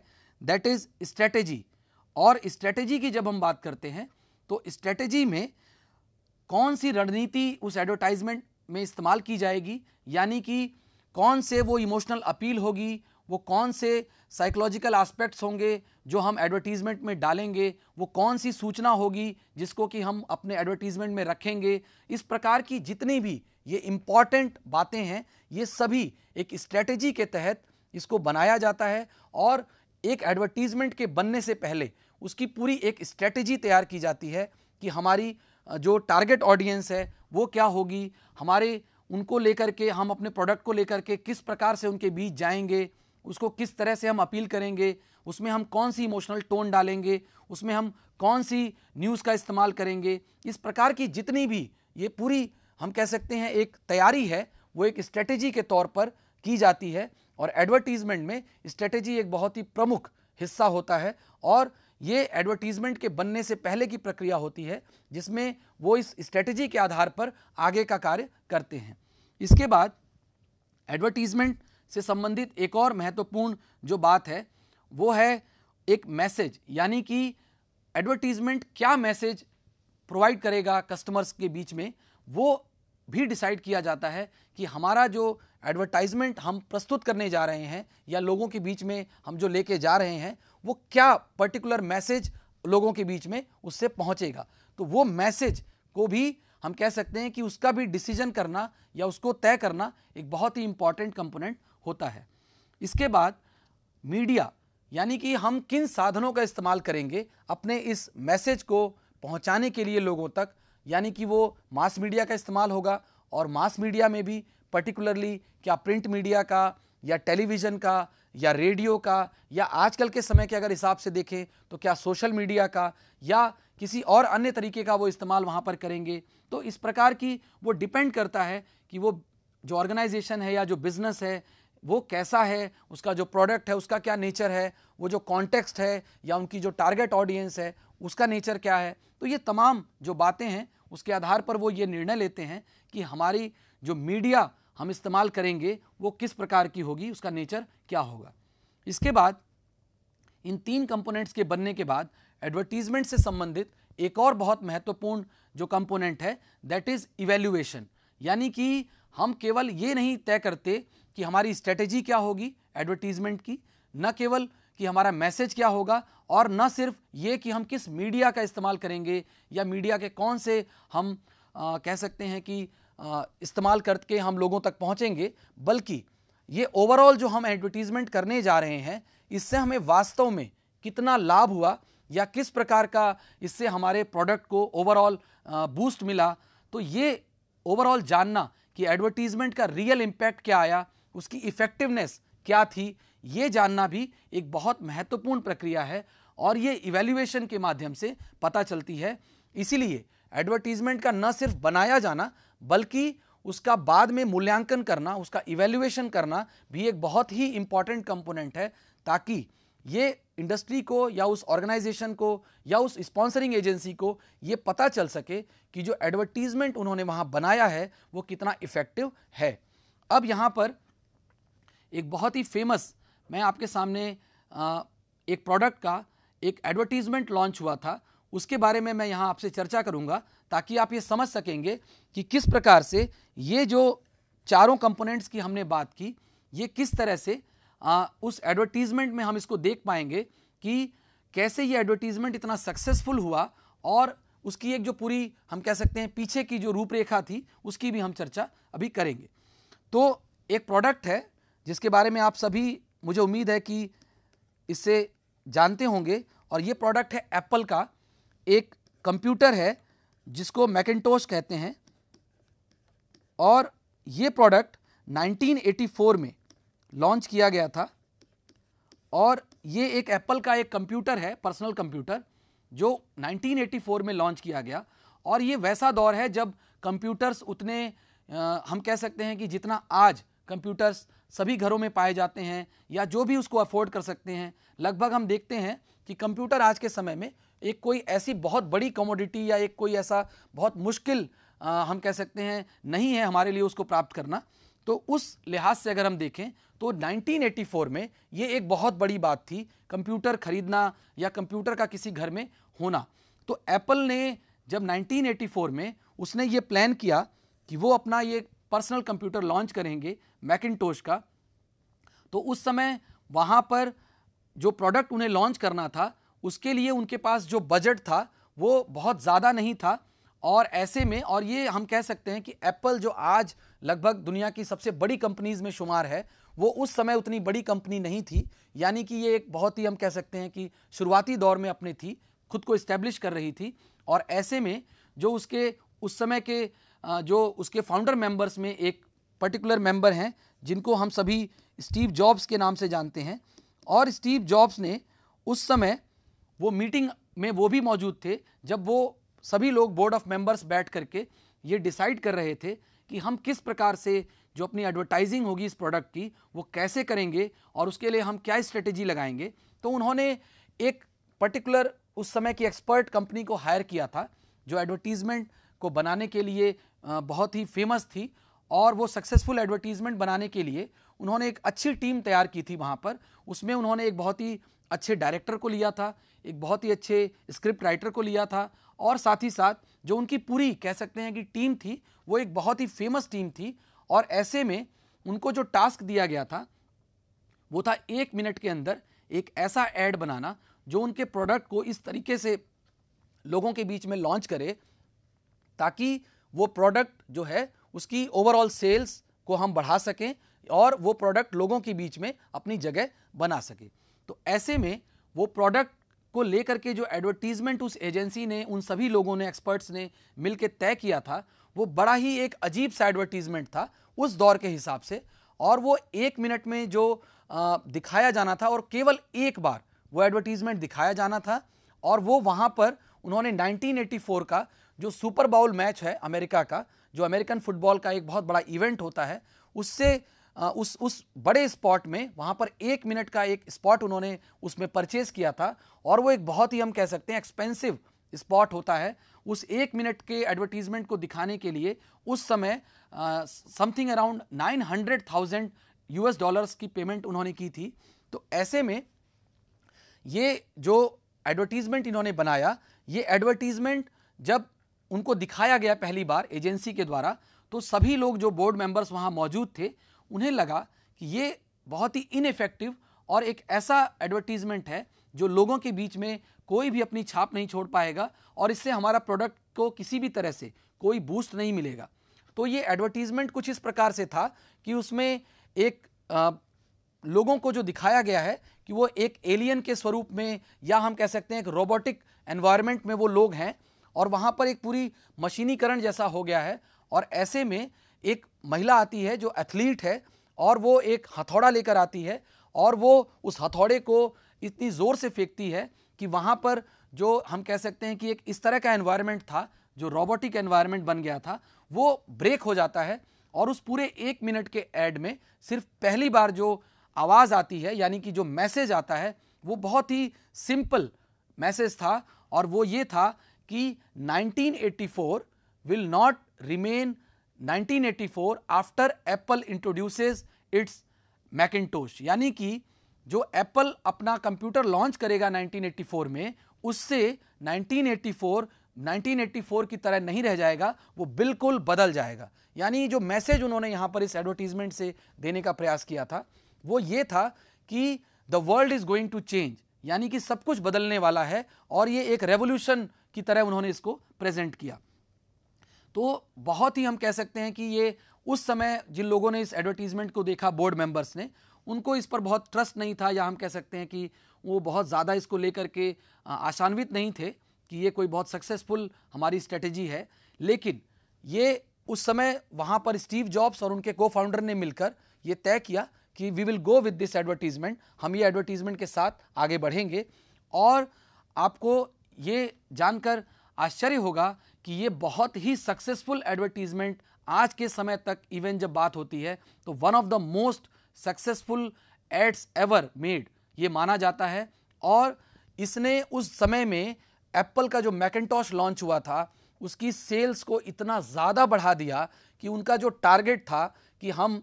दैट इज स्ट्रेटेजी और स्ट्रेटेजी की जब हम बात करते हैं तो स्ट्रेटेजी में कौन सी रणनीति उस एडवर्टाइजमेंट में इस्तेमाल की जाएगी यानी कि कौन से वो इमोशनल अपील होगी वो कौन से साइकोलॉजिकल एस्पेक्ट्स होंगे जो हम एडवर्टीज़मेंट में डालेंगे वो कौन सी सूचना होगी जिसको कि हम अपने एडवर्टीज़मेंट में रखेंगे इस प्रकार की जितनी भी ये इम्पॉर्टेंट बातें हैं ये सभी एक स्ट्रेटजी के तहत इसको बनाया जाता है और एक एडवर्टीज़मेंट के बनने से पहले उसकी पूरी एक स्ट्रेटजी तैयार की जाती है कि हमारी जो टारगेट ऑडियंस है वो क्या होगी हमारे उनको लेकर के हम अपने प्रोडक्ट को लेकर के किस प्रकार से उनके बीच जाएंगे उसको किस तरह से हम अपील करेंगे उसमें हम कौन सी इमोशनल टोन डालेंगे उसमें हम कौन सी न्यूज़ का इस्तेमाल करेंगे इस प्रकार की जितनी भी ये पूरी हम कह सकते हैं एक तैयारी है वो एक स्ट्रेटेजी के तौर पर की जाती है और एडवर्टीज़मेंट में स्ट्रेटेजी एक बहुत ही प्रमुख हिस्सा होता है और ये एडवर्टीज़मेंट के बनने से पहले की प्रक्रिया होती है जिसमें वो इस स्ट्रेटेजी के आधार पर आगे का कार्य करते हैं इसके बाद एडवर्टीज़मेंट से संबंधित एक और महत्वपूर्ण जो बात है वो है एक मैसेज यानी कि एडवर्टीजमेंट क्या मैसेज प्रोवाइड करेगा कस्टमर्स के बीच में वो भी डिसाइड किया जाता है कि हमारा जो एडवर्टाइजमेंट हम प्रस्तुत करने जा रहे हैं या लोगों के बीच में हम जो लेके जा रहे हैं वो क्या पर्टिकुलर मैसेज लोगों के बीच में उससे पहुंचेगा तो वो मैसेज को भी हम कह सकते हैं कि उसका भी डिसीजन करना या उसको तय करना एक बहुत ही इंपॉर्टेंट कंपोनेंट होता है इसके बाद मीडिया यानी कि हम किन साधनों का इस्तेमाल करेंगे अपने इस मैसेज को पहुंचाने के लिए लोगों तक यानी कि वो मास मीडिया का इस्तेमाल होगा और मास मीडिया में भी पर्टिकुलरली क्या प्रिंट मीडिया का या टेलीविज़न का या रेडियो का या आजकल के समय के अगर हिसाब से देखें तो क्या सोशल मीडिया का या किसी और अन्य तरीके का वो इस्तेमाल वहाँ पर करेंगे तो इस प्रकार की वो डिपेंड करता है कि वो जो ऑर्गेनाइजेशन है या जो बिज़नेस है वो कैसा है उसका जो प्रोडक्ट है उसका क्या नेचर है वो जो कॉन्टेक्स्ट है या उनकी जो टारगेट ऑडियंस है उसका नेचर क्या है तो ये तमाम जो बातें हैं उसके आधार पर वो ये निर्णय लेते हैं कि हमारी जो मीडिया हम इस्तेमाल करेंगे वो किस प्रकार की होगी उसका नेचर क्या होगा इसके बाद इन तीन कंपोनेंट्स के बनने के बाद एडवर्टीजमेंट से संबंधित एक और बहुत महत्वपूर्ण जो कंपोनेंट है दैट इज़ इवेल्युएशन यानी कि हम केवल ये नहीं तय करते कि हमारी स्ट्रेटेजी क्या होगी एडवर्टीजमेंट की न केवल कि हमारा मैसेज क्या होगा और न सिर्फ ये कि हम किस मीडिया का इस्तेमाल करेंगे या मीडिया के कौन से हम आ, कह सकते हैं कि इस्तेमाल करके हम लोगों तक पहुंचेंगे बल्कि ये ओवरऑल जो हम एडवर्टीज़मेंट करने जा रहे हैं इससे हमें वास्तव में कितना लाभ हुआ या किस प्रकार का इससे हमारे प्रोडक्ट को ओवरऑल बूस्ट मिला तो ये ओवरऑल जानना कि एडवर्टीज़मेंट का रियल इम्पैक्ट क्या आया उसकी इफ़ेक्टिवनेस क्या थी ये जानना भी एक बहुत महत्वपूर्ण प्रक्रिया है और ये इवेल्युएशन के माध्यम से पता चलती है इसीलिए एडवर्टीज़मेंट का न सिर्फ बनाया जाना बल्कि उसका बाद में मूल्यांकन करना उसका इवेल्युएशन करना भी एक बहुत ही इम्पॉर्टेंट कंपोनेंट है ताकि ये इंडस्ट्री को या उस ऑर्गेनाइजेशन को या उस स्पॉन्सरिंग एजेंसी को ये पता चल सके कि जो एडवर्टीज़मेंट उन्होंने वहाँ बनाया है वो कितना इफ़ेक्टिव है अब यहाँ पर एक बहुत ही फेमस मैं आपके सामने एक प्रोडक्ट का एक एडवर्टीज़मेंट लॉन्च हुआ था उसके बारे में मैं यहाँ आपसे चर्चा करूँगा ताकि आप ये समझ सकेंगे कि किस प्रकार से ये जो चारों कंपोनेंट्स की हमने बात की ये किस तरह से आ, उस एडवर्टीज़मेंट में हम इसको देख पाएंगे कि कैसे ये एडवर्टीज़मेंट इतना सक्सेसफुल हुआ और उसकी एक जो पूरी हम कह सकते हैं पीछे की जो रूपरेखा थी उसकी भी हम चर्चा अभी करेंगे तो एक प्रोडक्ट है जिसके बारे में आप सभी मुझे उम्मीद है कि इससे जानते होंगे और ये प्रोडक्ट है एप्पल का एक कंप्यूटर है जिसको मैकेटोश कहते हैं और ये प्रोडक्ट 1984 में लॉन्च किया गया था और ये एक एप्पल का एक कंप्यूटर है पर्सनल कंप्यूटर जो 1984 में लॉन्च किया गया और ये वैसा दौर है जब कंप्यूटर्स उतने आ, हम कह सकते हैं कि जितना आज कंप्यूटर्स सभी घरों में पाए जाते हैं या जो भी उसको अफोर्ड कर सकते हैं लगभग हम देखते हैं कि कंप्यूटर आज के समय में एक कोई ऐसी बहुत बड़ी कमोडिटी या एक कोई ऐसा बहुत मुश्किल आ, हम कह सकते हैं नहीं है हमारे लिए उसको प्राप्त करना तो उस लिहाज से अगर हम देखें तो 1984 में ये एक बहुत बड़ी बात थी कंप्यूटर खरीदना या कंप्यूटर का किसी घर में होना तो एप्पल ने जब 1984 में उसने ये प्लान किया कि वो अपना ये पर्सनल कंप्यूटर लॉन्च करेंगे मैकिनटोश का तो उस समय वहाँ पर जो प्रोडक्ट उन्हें लॉन्च करना था उसके लिए उनके पास जो बजट था वो बहुत ज़्यादा नहीं था और ऐसे में और ये हम कह सकते हैं कि एप्पल जो आज लगभग दुनिया की सबसे बड़ी कंपनीज में शुमार है वो उस समय उतनी बड़ी कंपनी नहीं थी यानी कि ये एक बहुत ही हम कह सकते हैं कि शुरुआती दौर में अपने थी खुद को इस्टेब्लिश कर रही थी और ऐसे में जो उसके उस समय के जो उसके फाउंडर मेंबर्स में एक पर्टिकुलर मेंबर हैं जिनको हम सभी स्टीव जॉब्स के नाम से जानते हैं और स्टीव जॉब्स ने उस समय वो मीटिंग में वो भी मौजूद थे जब वो सभी लोग बोर्ड ऑफ मेंबर्स बैठ करके ये डिसाइड कर रहे थे कि हम किस प्रकार से जो अपनी एडवर्टाइजिंग होगी इस प्रोडक्ट की वो कैसे करेंगे और उसके लिए हम क्या स्ट्रेटेजी लगाएंगे तो उन्होंने एक पर्टिकुलर उस समय की एक्सपर्ट कंपनी को हायर किया था जो एडवर्टीज़मेंट को बनाने के लिए बहुत ही फेमस थी और वो सक्सेसफुल एडवर्टीज़मेंट बनाने के लिए उन्होंने एक अच्छी टीम तैयार की थी वहाँ पर उसमें उन्होंने एक बहुत ही अच्छे डायरेक्टर को लिया था एक बहुत ही अच्छे स्क्रिप्ट राइटर को लिया था और साथ ही साथ जो उनकी पूरी कह सकते हैं कि टीम थी वो एक बहुत ही फेमस टीम थी और ऐसे में उनको जो टास्क दिया गया था वो था एक मिनट के अंदर एक ऐसा एड बनाना जो उनके प्रोडक्ट को इस तरीके से लोगों के बीच में लॉन्च करे ताकि वो प्रोडक्ट जो है उसकी ओवरऑल सेल्स को हम बढ़ा सकें और वो प्रोडक्ट लोगों के बीच में अपनी जगह बना सके तो ऐसे में वो प्रोडक्ट को लेकर के जो एडवर्टीज़मेंट उस एजेंसी ने उन सभी लोगों ने एक्सपर्ट्स ने मिल तय किया था वो बड़ा ही एक अजीब सा एडवर्टीज़मेंट था उस दौर के हिसाब से और वो एक मिनट में जो आ, दिखाया जाना था और केवल एक बार वो एडवर्टीज़मेंट दिखाया जाना था और वो वहाँ पर उन्होंने 1984 का जो सुपर बाउल मैच है अमेरिका का जो अमेरिकन फुटबॉल का एक बहुत बड़ा इवेंट होता है उससे उस उस बड़े स्पॉट में वहाँ पर एक मिनट का एक स्पॉट उन्होंने उसमें परचेज किया था और वो एक बहुत ही हम कह सकते हैं एक्सपेंसिव स्पॉट होता है उस एक मिनट के एडवर्टीजमेंट को दिखाने के लिए उस समय something around nine hundred thousand US dollars की पेमेंट उन्होंने की थी तो ऐसे में ये जो एडवर्टीजमेंट इन्होंने बनाया ये एडवर्टीजमेंट जब उनको दिखाया गया पहली बार एजेंसी के द्वारा तो सभी लोग जो बोर्ड मेंबर्स वहाँ मौजूद थे उन्हें लगा कि ये बहुत ही इनफेक्टिव और एक ऐसा एडवर्टीज़मेंट है जो लोगों के बीच में कोई भी अपनी छाप नहीं छोड़ पाएगा और इससे हमारा प्रोडक्ट को किसी भी तरह से कोई बूस्ट नहीं मिलेगा तो ये एडवर्टीज़मेंट कुछ इस प्रकार से था कि उसमें एक आ, लोगों को जो दिखाया गया है कि वो एक एलियन के स्वरूप में या हम कह सकते हैं एक रोबोटिक एनवायरनमेंट में वो लोग हैं और वहाँ पर एक पूरी मशीनीकरण जैसा हो गया है और ऐसे में एक महिला आती है जो एथलीट है और वो एक हथौड़ा लेकर आती है और वो उस हथौड़े को इतनी ज़ोर से फेंकती है कि वहाँ पर जो हम कह सकते हैं कि एक इस तरह का एनवायरनमेंट था जो रोबोटिक एनवायरनमेंट बन गया था वो ब्रेक हो जाता है और उस पूरे एक मिनट के एड में सिर्फ पहली बार जो आवाज़ आती है यानी कि जो मैसेज आता है वो बहुत ही सिंपल मैसेज था और वो ये था कि 1984 will not remain 1984 after Apple introduce its Macintosh यानी कि जो एप्पल अपना कंप्यूटर लॉन्च करेगा 1984 में उससे 1984 1984 की तरह नहीं रह जाएगा वो बिल्कुल बदल जाएगा यानी जो मैसेज उन्होंने यहाँ पर इस एडवर्टीजमेंट से देने का प्रयास किया था वो ये था कि the world is going to change यानी कि सब कुछ बदलने वाला है और ये एक रेवोल्यूशन की तरह उन्होंने इसको प्रेजेंट किया तो बहुत ही हम कह सकते हैं कि ये उस समय जिन लोगों ने इस एडवर्टीजमेंट को देखा बोर्ड मेंबर्स ने उनको इस पर बहुत ट्रस्ट नहीं था या हम कह सकते हैं कि वो बहुत ज़्यादा इसको लेकर के आशान्वित नहीं थे कि ये कोई बहुत सक्सेसफुल हमारी स्ट्रेटेजी है लेकिन ये उस समय वहाँ पर स्टीव जॉब्स और उनके को फाउंडर ने मिलकर ये तय किया कि we will go with this advertisement हम ये एडवर्टीजमेंट के साथ आगे बढ़ेंगे और आपको ये जानकर आश्चर्य होगा कि ये बहुत ही सक्सेसफुल एडवर्टीजमेंट आज के समय तक इवन जब बात होती है तो one of the most successful ads ever made ये माना जाता है और इसने उस समय में एप्पल का जो मैकेटॉश लॉन्च हुआ था उसकी सेल्स को इतना ज़्यादा बढ़ा दिया कि उनका जो टारगेट था कि हम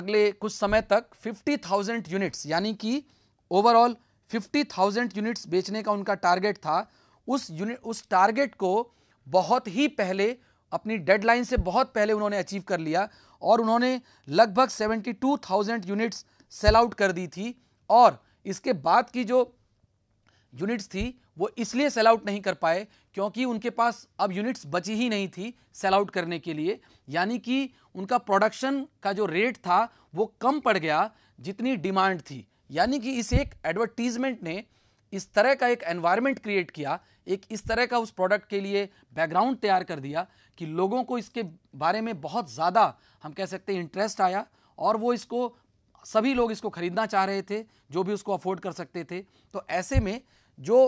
अगले कुछ समय तक 50,000 यूनिट्स यानी कि ओवरऑल 50,000 यूनिट्स बेचने का उनका टारगेट था उस यूनिट उस टारगेट को बहुत ही पहले अपनी डेडलाइन से बहुत पहले उन्होंने अचीव कर लिया और उन्होंने लगभग 72,000 यूनिट्स सेल आउट कर दी थी और इसके बाद की जो यूनिट्स थी वो इसलिए सेल आउट नहीं कर पाए क्योंकि उनके पास अब यूनिट्स बची ही नहीं थी सेल आउट करने के लिए यानी कि उनका प्रोडक्शन का जो रेट था वो कम पड़ गया जितनी डिमांड थी यानी कि इस एक एडवर्टीज़मेंट ने इस तरह का एक एनवायरनमेंट क्रिएट किया एक इस तरह का उस प्रोडक्ट के लिए बैकग्राउंड तैयार कर दिया कि लोगों को इसके बारे में बहुत ज़्यादा हम कह सकते हैं इंटरेस्ट आया और वो इसको सभी लोग इसको ख़रीदना चाह रहे थे जो भी उसको अफोर्ड कर सकते थे तो ऐसे में जो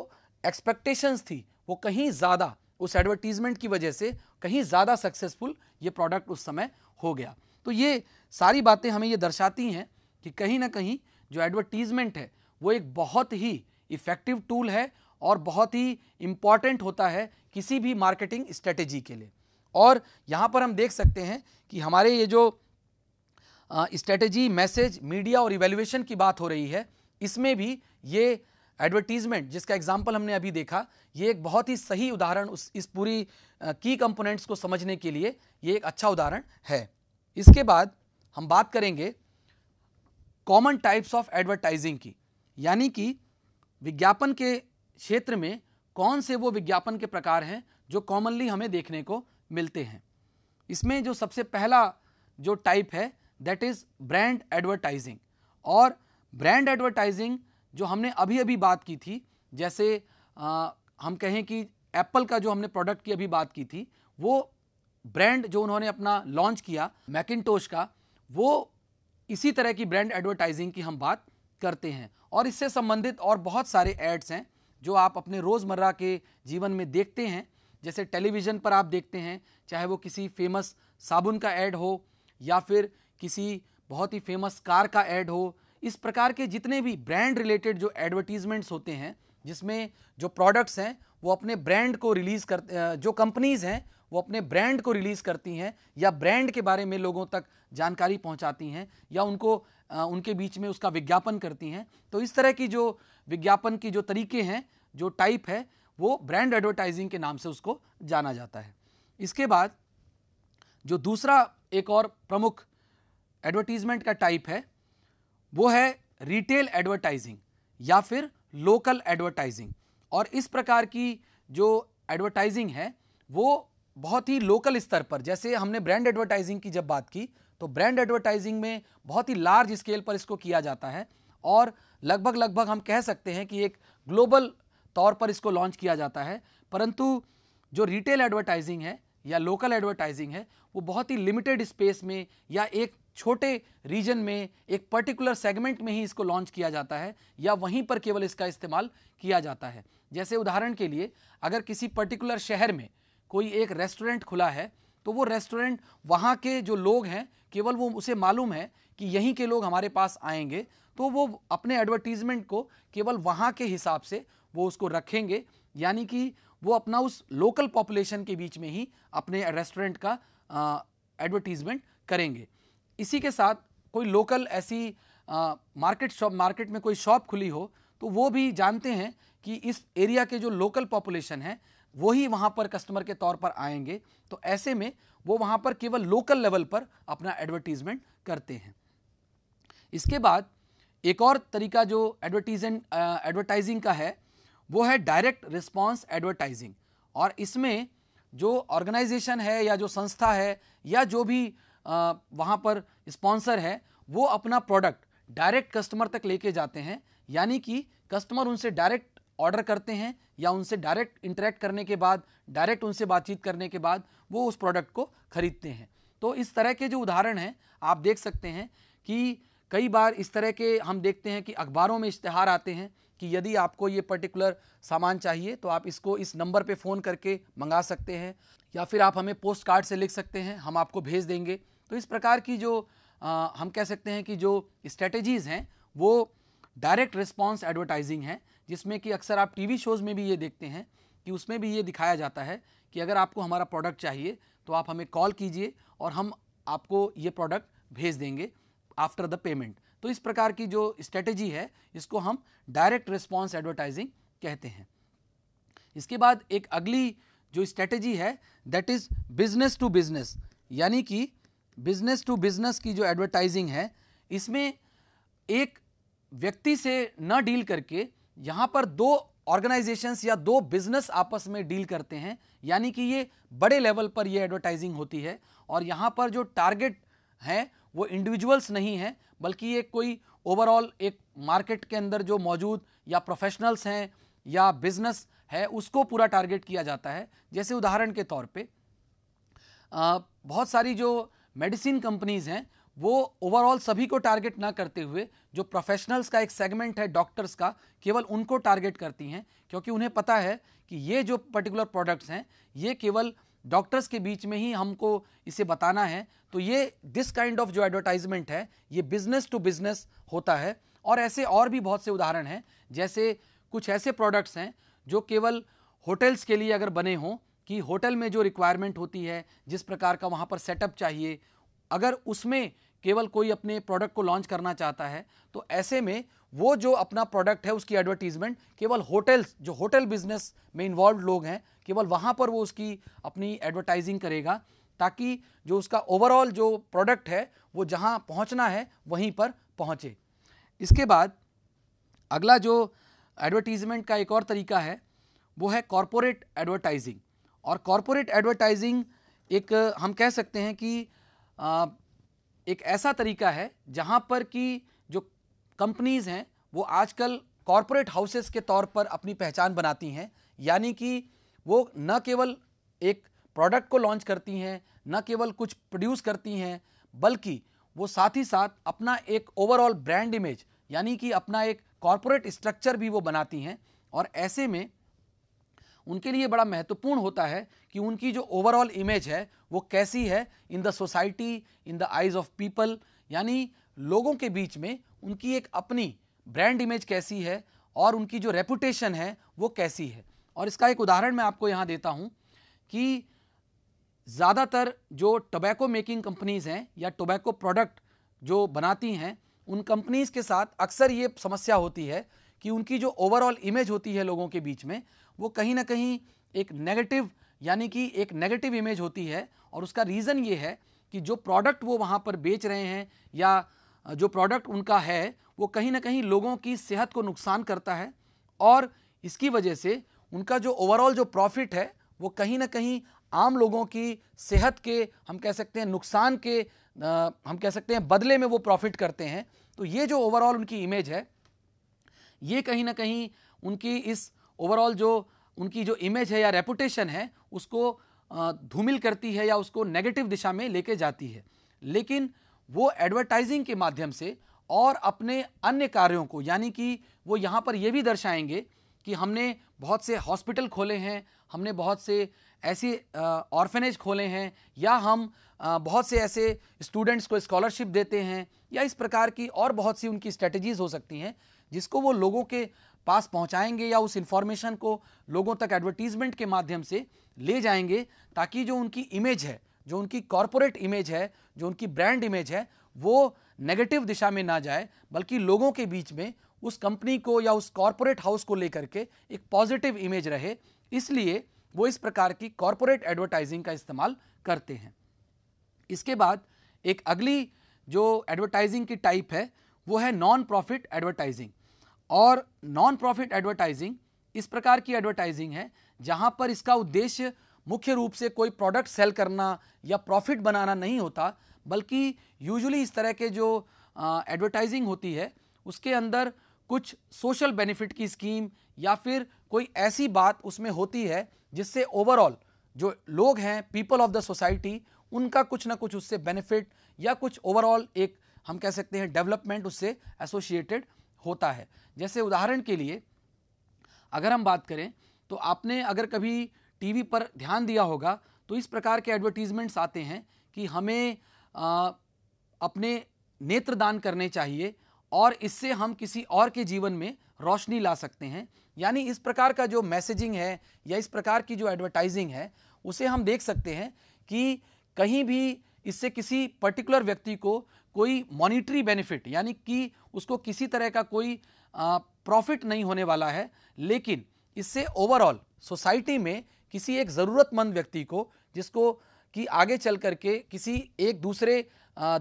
एक्सपेक्टेशंस थी वो कहीं ज़्यादा उस एडवर्टीज़मेंट की वजह से कहीं ज़्यादा सक्सेसफुल ये प्रोडक्ट उस समय हो गया तो ये सारी बातें हमें ये दर्शाती हैं कि कहीं ना कहीं जो एडवर्टीज़मेंट है वो एक बहुत ही इफ़ेक्टिव टूल है और बहुत ही इम्पॉर्टेंट होता है किसी भी मार्केटिंग स्ट्रेटेजी के लिए और यहाँ पर हम देख सकते हैं कि हमारे ये जो स्ट्रेटेजी मैसेज मीडिया और इवेल्युएशन की बात हो रही है इसमें भी ये एडवर्टीजमेंट जिसका एग्जाम्पल हमने अभी देखा ये एक बहुत ही सही उदाहरण उस इस पूरी की कंपोनेंट्स को समझने के लिए ये एक अच्छा उदाहरण है इसके बाद हम बात करेंगे कॉमन टाइप्स ऑफ एडवर्टाइजिंग की यानी कि विज्ञापन के क्षेत्र में कौन से वो विज्ञापन के प्रकार हैं जो कॉमनली हमें देखने को मिलते हैं इसमें जो सबसे पहला जो टाइप है दैट इज़ ब्रांड एडवर्टाइजिंग और ब्रांड एडवर्टाइजिंग जो हमने अभी अभी बात की थी जैसे आ, हम कहें कि एप्पल का जो हमने प्रोडक्ट की अभी बात की थी वो ब्रांड जो उन्होंने अपना लॉन्च किया मैकिनटोश का वो इसी तरह की ब्रांड एडवर्टाइजिंग की हम बात करते हैं और इससे संबंधित और बहुत सारे एड्स हैं जो आप अपने रोज़मर्रा के जीवन में देखते हैं जैसे टेलीविज़न पर आप देखते हैं चाहे वो किसी फेमस साबुन का ऐड हो या फिर किसी बहुत ही फेमस कार का ऐड हो इस प्रकार के जितने भी ब्रांड रिलेटेड जो एडवर्टीज़मेंट्स होते हैं जिसमें जो प्रोडक्ट्स हैं वो अपने ब्रांड को रिलीज़ कर जो कंपनीज़ हैं वो अपने ब्रांड को रिलीज़ करती हैं या ब्रांड के बारे में लोगों तक जानकारी पहुंचाती हैं या उनको उनके बीच में उसका विज्ञापन करती हैं तो इस तरह की जो विज्ञापन की जो तरीके हैं जो टाइप है वो ब्रांड एडवर्टाइजिंग के नाम से उसको जाना जाता है इसके बाद जो दूसरा एक और प्रमुख एडवर्टीजमेंट का टाइप है वो है रिटेल एडवर्टाइजिंग या फिर लोकल एडवर्टाइजिंग और इस प्रकार की जो एडवर्टाइजिंग है वो बहुत ही लोकल स्तर पर जैसे हमने ब्रांड एडवर्टाइजिंग की जब बात की तो ब्रांड एडवर्टाइजिंग में बहुत ही लार्ज स्केल पर इसको किया जाता है और लगभग लगभग हम कह सकते हैं कि एक ग्लोबल तौर पर इसको लॉन्च किया जाता है परंतु जो रिटेल एडवर्टाइजिंग है या लोकल एडवर्टाइजिंग है वो बहुत ही लिमिटेड स्पेस में या एक छोटे रीजन में एक पर्टिकुलर सेगमेंट में ही इसको लॉन्च किया जाता है या वहीं पर केवल इसका इस्तेमाल किया जाता है जैसे उदाहरण के लिए अगर किसी पर्टिकुलर शहर में कोई एक रेस्टोरेंट खुला है तो वो रेस्टोरेंट वहाँ के जो लोग हैं केवल वो उसे मालूम है कि यहीं के लोग हमारे पास आएंगे तो वो अपने एडवर्टीज़मेंट को केवल वहाँ के हिसाब से वो उसको रखेंगे यानी कि वो अपना उस लोकल पॉपुलेशन के बीच में ही अपने रेस्टोरेंट का एडवर्टीज़मेंट करेंगे इसी के साथ कोई लोकल ऐसी मार्केट शॉप मार्केट में कोई शॉप खुली हो तो वो भी जानते हैं कि इस एरिया के जो लोकल पॉपुलेशन है वो ही वहाँ पर कस्टमर के तौर पर आएंगे तो ऐसे में वो वहाँ पर केवल लोकल लेवल पर अपना एडवर्टीज़मेंट करते हैं इसके बाद एक और तरीका जो एडवर्टीजेंट एडवर्टाइजिंग का है वो है डायरेक्ट रिस्पॉन्स एडवर्टाइजिंग और इसमें जो ऑर्गेनाइजेशन है या जो संस्था है या जो भी आ, वहाँ पर स्पॉन्सर है वो अपना प्रोडक्ट डायरेक्ट कस्टमर तक लेके जाते हैं यानी कि कस्टमर उनसे डायरेक्ट ऑर्डर करते हैं या उनसे डायरेक्ट इंटरेक्ट करने के बाद डायरेक्ट उनसे बातचीत करने के बाद वो उस प्रोडक्ट को खरीदते हैं तो इस तरह के जो उदाहरण हैं आप देख सकते हैं कि कई बार इस तरह के हम देखते हैं कि अखबारों में इश्तहार आते हैं कि यदि आपको ये पर्टिकुलर सामान चाहिए तो आप इसको इस नंबर पे फ़ोन करके मंगा सकते हैं या फिर आप हमें पोस्ट कार्ड से लिख सकते हैं हम आपको भेज देंगे तो इस प्रकार की जो आ, हम कह सकते हैं कि जो स्ट्रेटजीज़ हैं वो डायरेक्ट रिस्पॉन्स एडवर्टाइजिंग है जिसमें कि अक्सर आप टीवी शोज़ में भी ये देखते हैं कि उसमें भी ये दिखाया जाता है कि अगर आपको हमारा प्रोडक्ट चाहिए तो आप हमें कॉल कीजिए और हम आपको ये प्रोडक्ट भेज देंगे आफ्टर द पेमेंट तो इस प्रकार की जो स्ट्रेटेजी है इसको हम डायरेक्ट रिस्पॉन्स एडवर्टाइजिंग कहते हैं इसके बाद एक अगली जो स्ट्रेटेजी है that is business to business यानी कि बिजनेस टू बिजनेस की जो एडवर्टाइजिंग है इसमें एक व्यक्ति से न डील करके यहां पर दो ऑर्गेनाइजेशंस या दो बिजनेस आपस में डील करते हैं यानी कि ये बड़े लेवल पर ये एडवर्टाइजिंग होती है और यहाँ पर जो टारगेट हैं वो इंडिविजुअल्स नहीं है बल्कि ये कोई ओवरऑल एक मार्केट के अंदर जो मौजूद या प्रोफेशनल्स हैं या बिजनेस है उसको पूरा टारगेट किया जाता है जैसे उदाहरण के तौर पे आ, बहुत सारी जो मेडिसिन कंपनीज़ हैं वो ओवरऑल सभी को टारगेट ना करते हुए जो प्रोफेशनल्स का एक सेगमेंट है डॉक्टर्स का केवल उनको टारगेट करती हैं क्योंकि उन्हें पता है कि ये जो पर्टिकुलर प्रोडक्ट्स हैं ये केवल डॉक्टर्स के बीच में ही हमको इसे बताना है तो ये दिस काइंड ऑफ जो एडवर्टाइजमेंट है ये बिजनेस टू बिजनेस होता है और ऐसे और भी बहुत से उदाहरण हैं जैसे कुछ ऐसे प्रोडक्ट्स हैं जो केवल होटल्स के लिए अगर बने हों कि होटल में जो रिक्वायरमेंट होती है जिस प्रकार का वहाँ पर सेटअप चाहिए अगर उसमें केवल कोई अपने प्रोडक्ट को लॉन्च करना चाहता है तो ऐसे में वो जो अपना प्रोडक्ट है उसकी एडवर्टीजमेंट केवल होटल्स जो होटल बिजनेस में इन्वॉल्व लोग हैं केवल वहाँ पर वो उसकी अपनी एडवर्टाइजिंग करेगा ताकि जो उसका ओवरऑल जो प्रोडक्ट है वो जहाँ पहुँचना है वहीं पर पहुँचे इसके बाद अगला जो एडवर्टीजमेंट का एक और तरीका है वो है कॉरपोरेट एडवर्टाइजिंग और कॉरपोरेट एडवर्टाइजिंग एक हम कह सकते हैं कि एक ऐसा तरीका है जहाँ पर कि जो कंपनीज़ हैं वो आजकल कॉरपोरेट हाउसेस के तौर पर अपनी पहचान बनाती हैं यानी कि वो न केवल एक प्रोडक्ट को लॉन्च करती हैं न केवल कुछ प्रोड्यूस करती हैं बल्कि वो साथ ही साथ अपना एक ओवरऑल ब्रांड इमेज यानी कि अपना एक कॉरपोरेट स्ट्रक्चर भी वो बनाती हैं और ऐसे में उनके लिए बड़ा महत्वपूर्ण होता है कि उनकी जो ओवरऑल इमेज है वो कैसी है in the society in the eyes of people यानी लोगों के बीच में उनकी एक अपनी ब्रांड इमेज कैसी है और उनकी जो रेपुटेशन है वो कैसी है और इसका एक उदाहरण मैं आपको यहाँ देता हूँ कि ज़्यादातर जो टोबैको मेकिंग कंपनीज़ हैं या टोबैको प्रोडक्ट जो बनाती हैं उन कंपनीज़ के साथ अक्सर ये समस्या होती है कि उनकी जो ओवरऑल इमेज होती है लोगों के बीच में वो कहीं ना कहीं एक नेगेटिव यानी कि एक नेगेटिव इमेज होती है और उसका रीज़न ये है कि जो प्रोडक्ट वो वहाँ पर बेच रहे हैं या जो प्रोडक्ट उनका है वो कहीं ना कहीं लोगों की सेहत को नुकसान करता है और इसकी वजह से उनका जो ओवरऑल जो प्रॉफिट है वो कहीं ना कहीं आम लोगों की सेहत के हम कह सकते हैं नुकसान के आ, हम कह सकते हैं बदले में वो प्रॉफिट करते हैं तो ये जो ओवरऑल उनकी इमेज है ये कहीं ना कहीं उनकी इस ओवरऑल जो उनकी जो इमेज है या रेपुटेशन है उसको धूमिल करती है या उसको नेगेटिव दिशा में लेके जाती है लेकिन वो एडवर्टाइजिंग के माध्यम से और अपने अन्य कार्यों को यानी कि वो यहाँ पर ये भी दर्शाएंगे कि हमने बहुत से हॉस्पिटल खोले हैं हमने बहुत से ऐसे ऑर्फेनेज खोले हैं या हम आ, बहुत से ऐसे स्टूडेंट्स को स्कॉलरशिप देते हैं या इस प्रकार की और बहुत सी उनकी स्ट्रेटजीज़ हो सकती हैं जिसको वो लोगों के पास पहुंचाएंगे या उस इन्फॉर्मेशन को लोगों तक एडवर्टीजमेंट के माध्यम से ले जाएंगे ताकि जो उनकी इमेज है जो उनकी कॉरपोरेट इमेज है जो उनकी ब्रांड इमेज है वो नेगेटिव दिशा में ना जाए बल्कि लोगों के बीच में उस कंपनी को या उस कॉरपोरेट हाउस को लेकर के एक पॉजिटिव इमेज रहे इसलिए वो इस प्रकार की कॉरपोरेट एडवर्टाइजिंग का इस्तेमाल करते हैं इसके बाद एक अगली जो एडवर्टाइजिंग की टाइप है वो है नॉन प्रॉफिट एडवर्टाइजिंग और नॉन प्रॉफिट एडवर्टाइजिंग इस प्रकार की एडवर्टाइजिंग है जहाँ पर इसका उद्देश्य मुख्य रूप से कोई प्रोडक्ट सेल करना या प्रॉफिट बनाना नहीं होता बल्कि यूजुअली इस तरह के जो एडवर्टाइजिंग होती है उसके अंदर कुछ सोशल बेनिफिट की स्कीम या फिर कोई ऐसी बात उसमें होती है जिससे ओवरऑल जो लोग हैं पीपल ऑफ द सोसाइटी उनका कुछ ना कुछ उससे बेनिफिट या कुछ ओवरऑल एक हम कह सकते हैं डेवलपमेंट उससे एसोशिएटेड होता है जैसे उदाहरण के लिए अगर हम बात करें तो आपने अगर कभी टीवी पर ध्यान दिया होगा तो इस प्रकार के एडवर्टीज़मेंट्स आते हैं कि हमें आ, अपने नेत्र दान करने चाहिए और इससे हम किसी और के जीवन में रोशनी ला सकते हैं यानी इस प्रकार का जो मैसेजिंग है या इस प्रकार की जो एडवर्टाइजिंग है उसे हम देख सकते हैं कि कहीं भी इससे किसी पर्टिकुलर व्यक्ति को कोई मॉनिटरी बेनिफिट यानी कि उसको किसी तरह का कोई प्रॉफिट नहीं होने वाला है लेकिन इससे ओवरऑल सोसाइटी में किसी एक ज़रूरतमंद व्यक्ति को जिसको कि आगे चल करके किसी एक दूसरे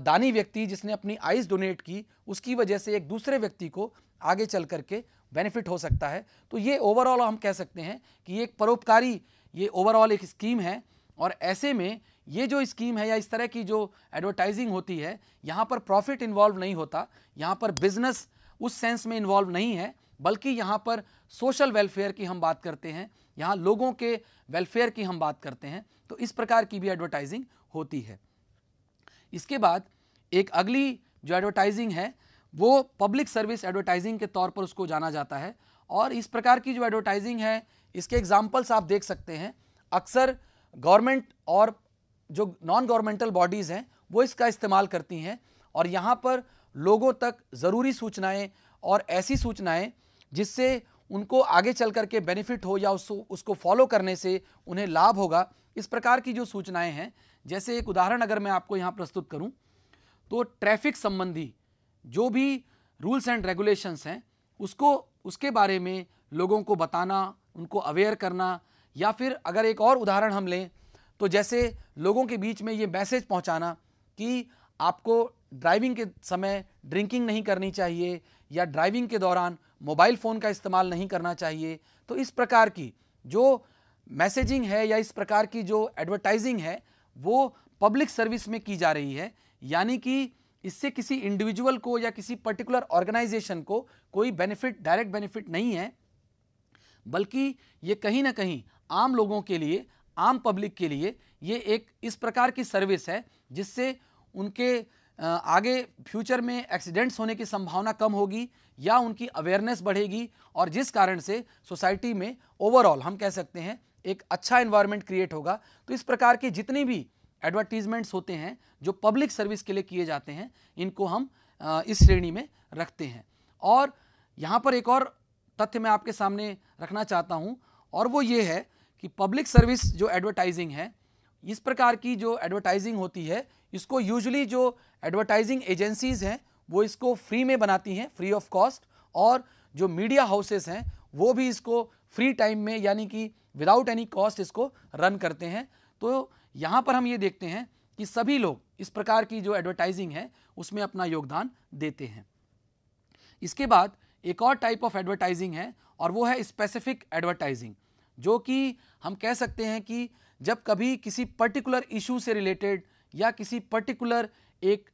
दानी व्यक्ति जिसने अपनी आइज़ डोनेट की उसकी वजह से एक दूसरे व्यक्ति को आगे चल करके बेनिफिट हो सकता है तो ये ओवरऑल हम कह सकते हैं कि ये एक परोपकारी ये ओवरऑल एक स्कीम है और ऐसे में ये जो स्कीम है या इस तरह की जो एडवर्टाइजिंग होती है यहाँ पर प्रॉफिट इन्वॉल्व नहीं होता यहाँ पर बिजनेस उस सेंस में इन्वॉल्व नहीं है बल्कि यहाँ पर सोशल वेलफेयर की हम बात करते हैं यहाँ लोगों के वेलफेयर की हम बात करते हैं तो इस प्रकार की भी एडवर्टाइजिंग होती है इसके बाद एक अगली जो एडवर्टाइजिंग है वो पब्लिक सर्विस एडवर्टाइजिंग के तौर पर उसको जाना जाता है और इस प्रकार की जो एडवर्टाइजिंग है इसके एग्जाम्पल्स आप देख सकते हैं अक्सर गवर्नमेंट और जो नॉन गवर्नमेंटल बॉडीज़ हैं वो इसका इस्तेमाल करती हैं और यहाँ पर लोगों तक ज़रूरी सूचनाएं और ऐसी सूचनाएं जिससे उनको आगे चल करके बेनिफिट हो या उसको उसको फॉलो करने से उन्हें लाभ होगा इस प्रकार की जो सूचनाएं हैं जैसे एक उदाहरण अगर मैं आपको यहाँ प्रस्तुत करूँ तो ट्रैफिक संबंधी जो भी रूल्स एंड रेगुलेशंस हैं उसको उसके बारे में लोगों को बताना उनको अवेयर करना या फिर अगर एक और उदाहरण हम लें तो जैसे लोगों के बीच में ये मैसेज पहुंचाना कि आपको ड्राइविंग के समय ड्रिंकिंग नहीं करनी चाहिए या ड्राइविंग के दौरान मोबाइल फ़ोन का इस्तेमाल नहीं करना चाहिए तो इस प्रकार की जो मैसेजिंग है या इस प्रकार की जो एडवर्टाइजिंग है वो पब्लिक सर्विस में की जा रही है यानी कि इससे किसी इंडिविजुअल को या किसी पर्टिकुलर ऑर्गेनाइजेशन को कोई बेनिफिट डायरेक्ट बेनिफिट नहीं है बल्कि ये कहीं ना कहीं आम लोगों के लिए आम पब्लिक के लिए ये एक इस प्रकार की सर्विस है जिससे उनके आगे फ्यूचर में एक्सीडेंट्स होने की संभावना कम होगी या उनकी अवेयरनेस बढ़ेगी और जिस कारण से सोसाइटी में ओवरऑल हम कह सकते हैं एक अच्छा इन्वायरमेंट क्रिएट होगा तो इस प्रकार के जितने भी एडवर्टीजमेंट्स होते हैं जो पब्लिक सर्विस के लिए किए जाते हैं इनको हम इस श्रेणी में रखते हैं और यहाँ पर एक और तथ्य मैं आपके सामने रखना चाहता हूँ और वो ये है कि पब्लिक सर्विस जो एडवर्टाइजिंग है इस प्रकार की जो एडवर्टाइजिंग होती है इसको यूजुअली जो एडवर्टाइजिंग एजेंसीज़ हैं वो इसको फ्री में बनाती हैं फ्री ऑफ कॉस्ट और जो मीडिया हाउसेस हैं वो भी इसको फ्री टाइम में यानी कि विदाउट एनी कॉस्ट इसको रन करते हैं तो यहाँ पर हम ये देखते हैं कि सभी लोग इस प्रकार की जो एडवर्टाइजिंग है उसमें अपना योगदान देते हैं इसके बाद एक और टाइप ऑफ एडवर्टाइजिंग है और वो है स्पेसिफिक एडवर्टाइजिंग जो कि हम कह सकते हैं कि जब कभी किसी पर्टिकुलर इशू से रिलेटेड या किसी पर्टिकुलर एक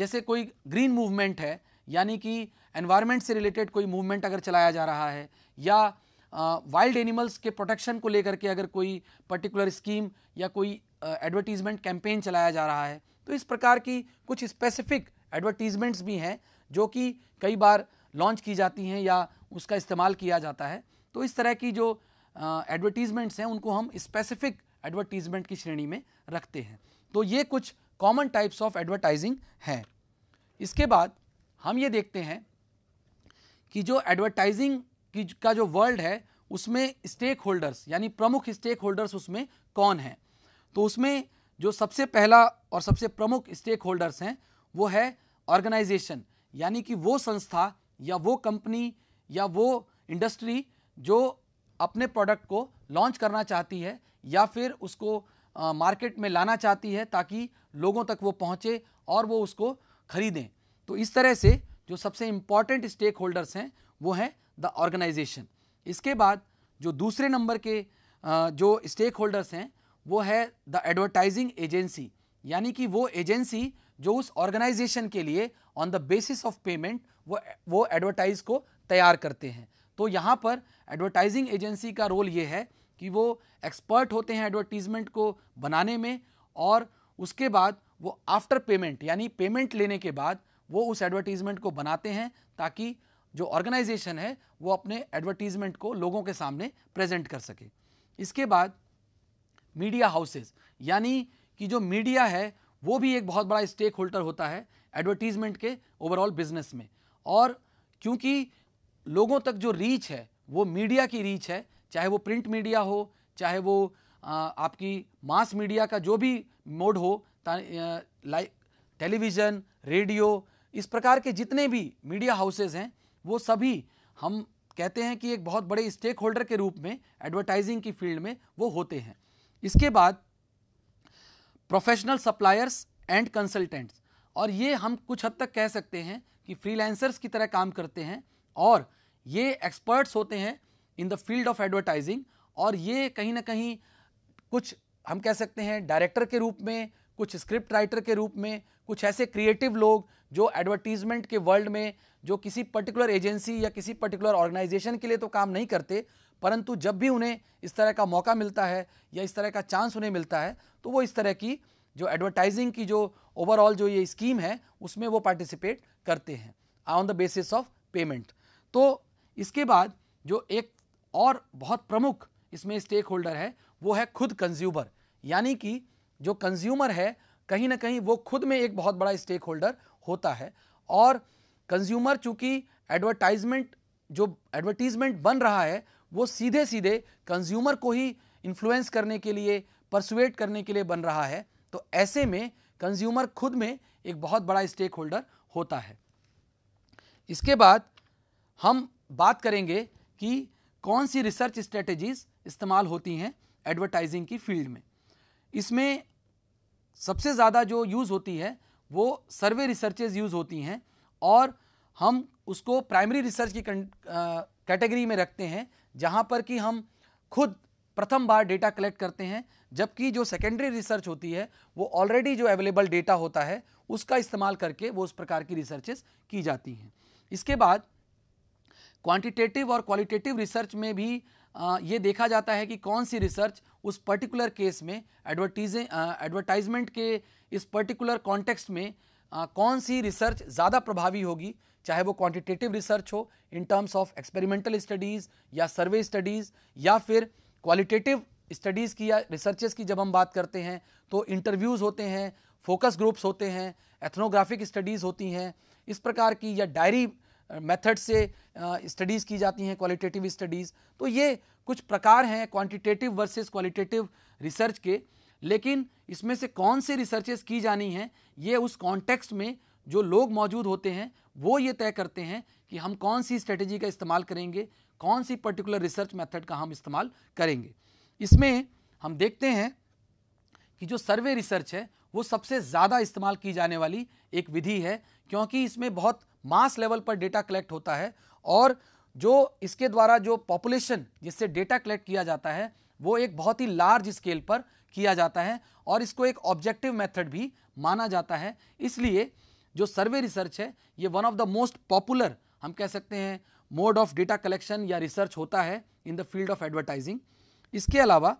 जैसे कोई ग्रीन मूवमेंट है यानी कि एनवायरनमेंट से रिलेटेड कोई मूवमेंट अगर चलाया जा रहा है या वाइल्ड एनिमल्स के प्रोटेक्शन को लेकर के अगर कोई पर्टिकुलर स्कीम या कोई एडवर्टीज़मेंट कैंपेन चलाया जा रहा है तो इस प्रकार की कुछ स्पेसिफिक एडवर्टीज़मेंट्स भी हैं जो कि कई बार लॉन्च की जाती हैं या उसका इस्तेमाल किया जाता है तो इस तरह की जो एडवर्टीजमेंट्स हैं उनको हम स्पेसिफिक एडवर्टीजमेंट की श्रेणी में रखते हैं तो ये कुछ कॉमन टाइप्स ऑफ एडवर्टाइजिंग हैं इसके बाद हम ये देखते हैं कि जो एडवर्टाइजिंग की का जो वर्ल्ड है उसमें स्टेक होल्डर्स यानी प्रमुख स्टेक होल्डर्स उसमें कौन हैं तो उसमें जो सबसे पहला और सबसे प्रमुख स्टेक होल्डर्स हैं वो है ऑर्गेनाइजेशन यानी कि वो संस्था या वो कंपनी या वो इंडस्ट्री जो अपने प्रोडक्ट को लॉन्च करना चाहती है या फिर उसको मार्केट में लाना चाहती है ताकि लोगों तक वो पहुँचे और वो उसको खरीदें तो इस तरह से जो सबसे इम्पॉर्टेंट स्टेक होल्डर्स हैं वो हैं द ऑर्गेनाइजेशन इसके बाद जो दूसरे नंबर के जो स्टेक होल्डर्स हैं वो है द एडवर्टाइजिंग एजेंसी यानी कि वो एजेंसी जो उस ऑर्गेनाइजेशन के लिए on the basis of payment वो वो एडवर्टाइज को तैयार करते हैं तो यहाँ पर एडवर्टाइजिंग एजेंसी का रोल ये है कि वो एक्सपर्ट होते हैं एडवर्टीज़मेंट को बनाने में और उसके बाद वो आफ्टर पेमेंट यानी पेमेंट लेने के बाद वो उस एडवर्टीज़मेंट को बनाते हैं ताकि जो ऑर्गेनाइजेशन है वो अपने एडवर्टीज़मेंट को लोगों के सामने प्रेजेंट कर सके इसके बाद मीडिया हाउसेस यानी कि जो मीडिया है वो भी एक बहुत बड़ा स्टेक होल्डर होता है एडवर्टीज़मेंट के ओवरऑल बिजनेस में और क्योंकि लोगों तक जो रीच है वो मीडिया की रीच है चाहे वो प्रिंट मीडिया हो चाहे वो आपकी मास मीडिया का जो भी मोड हो लाइक टेलीविज़न रेडियो इस प्रकार के जितने भी मीडिया हाउसेज हैं वो सभी हम कहते हैं कि एक बहुत बड़े स्टेक होल्डर के रूप में एडवर्टाइजिंग की फील्ड में वो होते हैं इसके बाद प्रोफेशनल सप्लायर्स एंड कंसल्टेंट्स और ये हम कुछ हद तक कह सकते हैं कि फ्रीलांसर्स की तरह काम करते हैं और ये एक्सपर्ट्स होते हैं in the field of advertising और ये कहीं ना कहीं कुछ हम कह सकते हैं डायरेक्टर के रूप में कुछ स्क्रिप्ट राइटर के रूप में कुछ ऐसे क्रिएटिव लोग जो एडवर्टीजमेंट के वर्ल्ड में जो किसी पर्टिकुलर एजेंसी या किसी पर्टिकुलर ऑर्गेनाइजेशन के लिए तो काम नहीं करते परंतु जब भी उन्हें इस तरह का मौका मिलता है या इस तरह का चांस उन्हें मिलता है तो वो इस तरह की जो एडवर्टाइजिंग की जो ओवरऑल जो ये स्कीम है उसमें वो पार्टिसिपेट करते हैं on the basis of payment तो इसके बाद जो एक और बहुत प्रमुख इसमें स्टेक होल्डर है वो है खुद कंज्यूमर यानी कि जो कंज्यूमर है कहीं ना कहीं वो खुद में एक बहुत बड़ा स्टेक होल्डर होता है और कंज्यूमर चूंकि एडवर्टाइजमेंट जो एडवर्टीजमेंट बन रहा है वो सीधे सीधे कंज्यूमर को ही इन्फ्लुएंस करने के लिए परसुएट करने के लिए बन रहा है तो ऐसे में कंज्यूमर खुद में एक बहुत बड़ा स्टेक होल्डर होता है इसके बाद हम बात करेंगे कि कौन सी रिसर्च स्ट्रेटजीज इस्तेमाल होती हैं एडवर्टाइजिंग की फील्ड में इसमें सबसे ज़्यादा जो यूज़ होती है वो सर्वे रिसर्चेज यूज़ होती हैं और हम उसको प्राइमरी रिसर्च की कैटेगरी में रखते हैं जहाँ पर कि हम खुद प्रथम बार डेटा कलेक्ट करते हैं जबकि जो सेकेंडरी रिसर्च होती है वो ऑलरेडी जो अवेलेबल डेटा होता है उसका इस्तेमाल करके वो उस प्रकार की रिसर्चेस की जाती हैं इसके बाद क्वांटिटेटिव और क्वालिटेटिव रिसर्च में भी आ, ये देखा जाता है कि कौन सी रिसर्च उस पर्टिकुलर केस में एडवर्टीज एडवर्टाइजमेंट के इस पर्टिकुलर कॉन्टेक्स्ट में आ, कौन सी रिसर्च ज़्यादा प्रभावी होगी चाहे वो क्वांटिटेटिव रिसर्च हो in terms of experimental studies या सर्वे स्टडीज़ या फिर क्वालिटेटिव स्टडीज़ की या रिसर्चेस की जब हम बात करते हैं तो इंटरव्यूज़ होते हैं फोकस ग्रुप्स होते हैं एथनोग्राफिक स्टडीज़ होती हैं इस प्रकार की या डायरी मेथड से स्टडीज़ की जाती हैं क्वालिटेटिव स्टडीज़ तो ये कुछ प्रकार हैं क्वांटिटेटिव वर्सेस क्वालिटेटिव रिसर्च के लेकिन इसमें से कौन से रिसर्चेस की जानी हैं ये उस कॉन्टेक्स्ट में जो लोग मौजूद होते हैं वो ये तय करते हैं कि हम कौन सी स्ट्रेटजी का इस्तेमाल करेंगे कौन सी पर्टिकुलर रिसर्च मेथड का हम इस्तेमाल करेंगे इसमें हम देखते हैं कि जो सर्वे रिसर्च है वो सबसे ज़्यादा इस्तेमाल की जाने वाली एक विधि है क्योंकि इसमें बहुत मास लेवल पर डेटा कलेक्ट होता है और जो इसके द्वारा जो पॉपुलेशन जिससे डेटा कलेक्ट किया जाता है वो एक बहुत ही लार्ज स्केल पर किया जाता है और इसको एक ऑब्जेक्टिव मेथड भी माना जाता है इसलिए जो सर्वे रिसर्च है ये one of the most popular हम कह सकते हैं मोड ऑफ डेटा कलेक्शन या रिसर्च होता है in the field of advertising इसके अलावा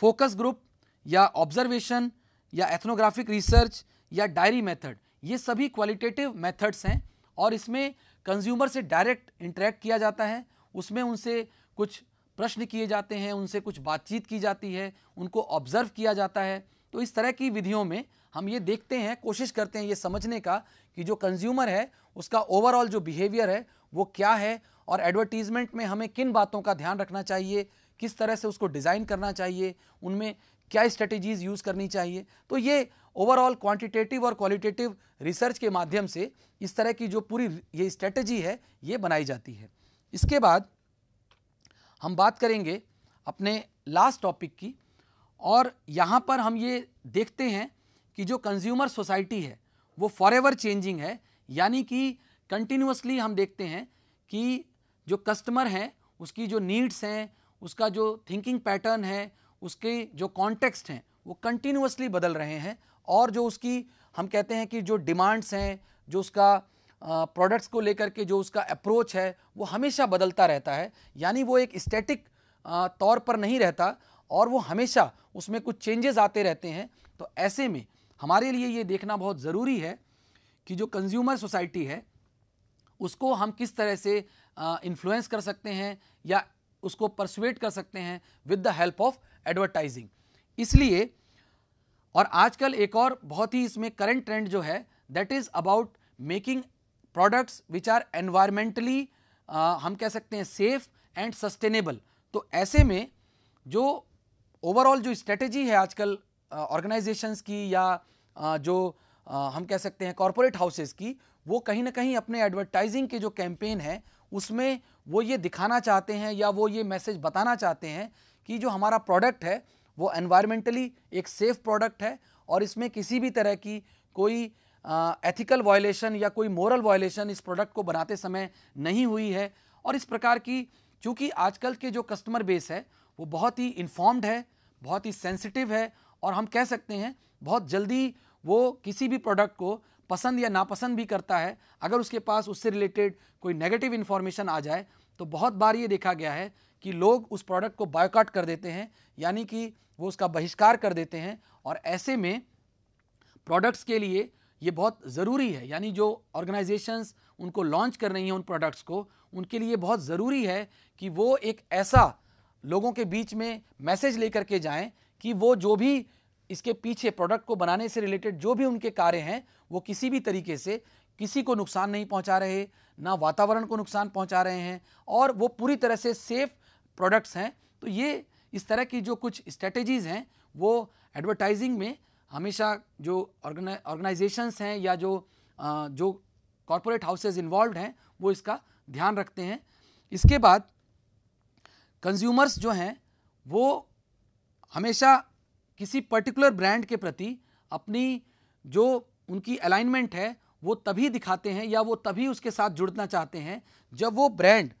फोकस ग्रुप या ऑब्जर्वेशन या एथनोग्राफिक रिसर्च या डायरी मेथड ये सभी क्वालिटेटिव मेथड्स हैं और इसमें कंज्यूमर से डायरेक्ट इंटरेक्ट किया जाता है उसमें उनसे कुछ प्रश्न किए जाते हैं उनसे कुछ बातचीत की जाती है उनको ऑब्जर्व किया जाता है तो इस तरह की विधियों में हम ये देखते हैं कोशिश करते हैं ये समझने का कि जो कंज्यूमर है उसका ओवरऑल जो बिहेवियर है वो क्या है और एडवर्टीज़मेंट में हमें किन बातों का ध्यान रखना चाहिए किस तरह से उसको डिज़ाइन करना चाहिए उनमें क्या स्ट्रेटजीज़ यूज़ करनी चाहिए तो ये ओवरऑल क्वांटिटेटिव और क्वालिटेटिव रिसर्च के माध्यम से इस तरह की जो पूरी ये स्ट्रेटजी है ये बनाई जाती है इसके बाद हम बात करेंगे अपने लास्ट टॉपिक की और यहाँ पर हम ये देखते हैं कि जो कंज्यूमर सोसाइटी है वो फॉर चेंजिंग है यानी कि कंटिन्यूसली हम देखते हैं कि जो कस्टमर हैं उसकी जो नीड्स हैं उसका जो थिंकिंग पैटर्न है उसके जो कॉन्टेक्स्ट हैं वो कंटिन्यूसली बदल रहे हैं और जो उसकी हम कहते हैं कि जो डिमांड्स हैं जो उसका प्रोडक्ट्स को लेकर के जो उसका अप्रोच है वो हमेशा बदलता रहता है यानी वो एक स्टैटिक तौर पर नहीं रहता और वो हमेशा उसमें कुछ चेंजेस आते रहते हैं तो ऐसे में हमारे लिए ये देखना बहुत ज़रूरी है कि जो कंज्यूमर सोसाइटी है उसको हम किस तरह से इन्फ्लुएंस कर सकते हैं या उसको परसुएट कर सकते हैं with the help of advertising इसलिए और आजकल एक और बहुत ही इसमें करंट ट्रेंड जो है that is about making products which are environmentally हम कह सकते हैं सेफ एंड सस्टेनेबल तो ऐसे में जो ओवरऑल जो स्ट्रेटेजी है आजकल ऑर्गेनाइजेशंस uh, की या uh, जो uh, हम कह सकते हैं कॉरपोरेट हाउसेस की वो कहीं ना कहीं अपने एडवर्टाइजिंग के जो कैंपेन है उसमें वो ये दिखाना चाहते हैं या वो ये मैसेज बताना चाहते हैं कि जो हमारा प्रोडक्ट है वो एनवायरमेंटली एक सेफ़ प्रोडक्ट है और इसमें किसी भी तरह की कोई एथिकल वायलेशन या कोई मॉरल वायलेशन इस प्रोडक्ट को बनाते समय नहीं हुई है और इस प्रकार की चूँकि आजकल के जो कस्टमर बेस है वो बहुत ही इन्फॉर्म्ड है बहुत ही सेंसिटिव है और हम कह सकते हैं बहुत जल्दी वो किसी भी प्रोडक्ट को पसंद या नापसंद भी करता है अगर उसके पास उससे रिलेटेड कोई नेगेटिव इन्फॉर्मेशन आ जाए तो बहुत बार ये देखा गया है कि लोग उस प्रोडक्ट को बायकॉट कर देते हैं यानी कि वो उसका बहिष्कार कर देते हैं और ऐसे में प्रोडक्ट्स के लिए ये बहुत ज़रूरी है यानी जो ऑर्गेनाइजेशंस उनको लॉन्च कर रही हैं उन प्रोडक्ट्स को उनके लिए बहुत ज़रूरी है कि वो एक ऐसा लोगों के बीच में मैसेज लेकर के जाएं कि वो जो भी इसके पीछे प्रोडक्ट को बनाने से रिलेटेड जो भी उनके कार्य हैं वो किसी भी तरीके से किसी को नुकसान नहीं पहुंचा रहे ना वातावरण को नुकसान पहुंचा रहे हैं और वो पूरी तरह से सेफ़ प्रोडक्ट्स हैं तो ये इस तरह की जो कुछ स्ट्रेटजीज़ हैं वो एडवर्टाइजिंग में हमेशा जो ऑर्गेनाइजेशंस हैं या जो आ, जो कॉरपोरेट हाउसेज इन्वॉल्व हैं वो इसका ध्यान रखते हैं इसके बाद कंज्यूमर्स जो हैं वो हमेशा किसी पर्टिकुलर ब्रांड के प्रति अपनी जो उनकी अलाइनमेंट है वो तभी दिखाते हैं या वो तभी उसके साथ जुड़ना चाहते हैं जब वो ब्रांड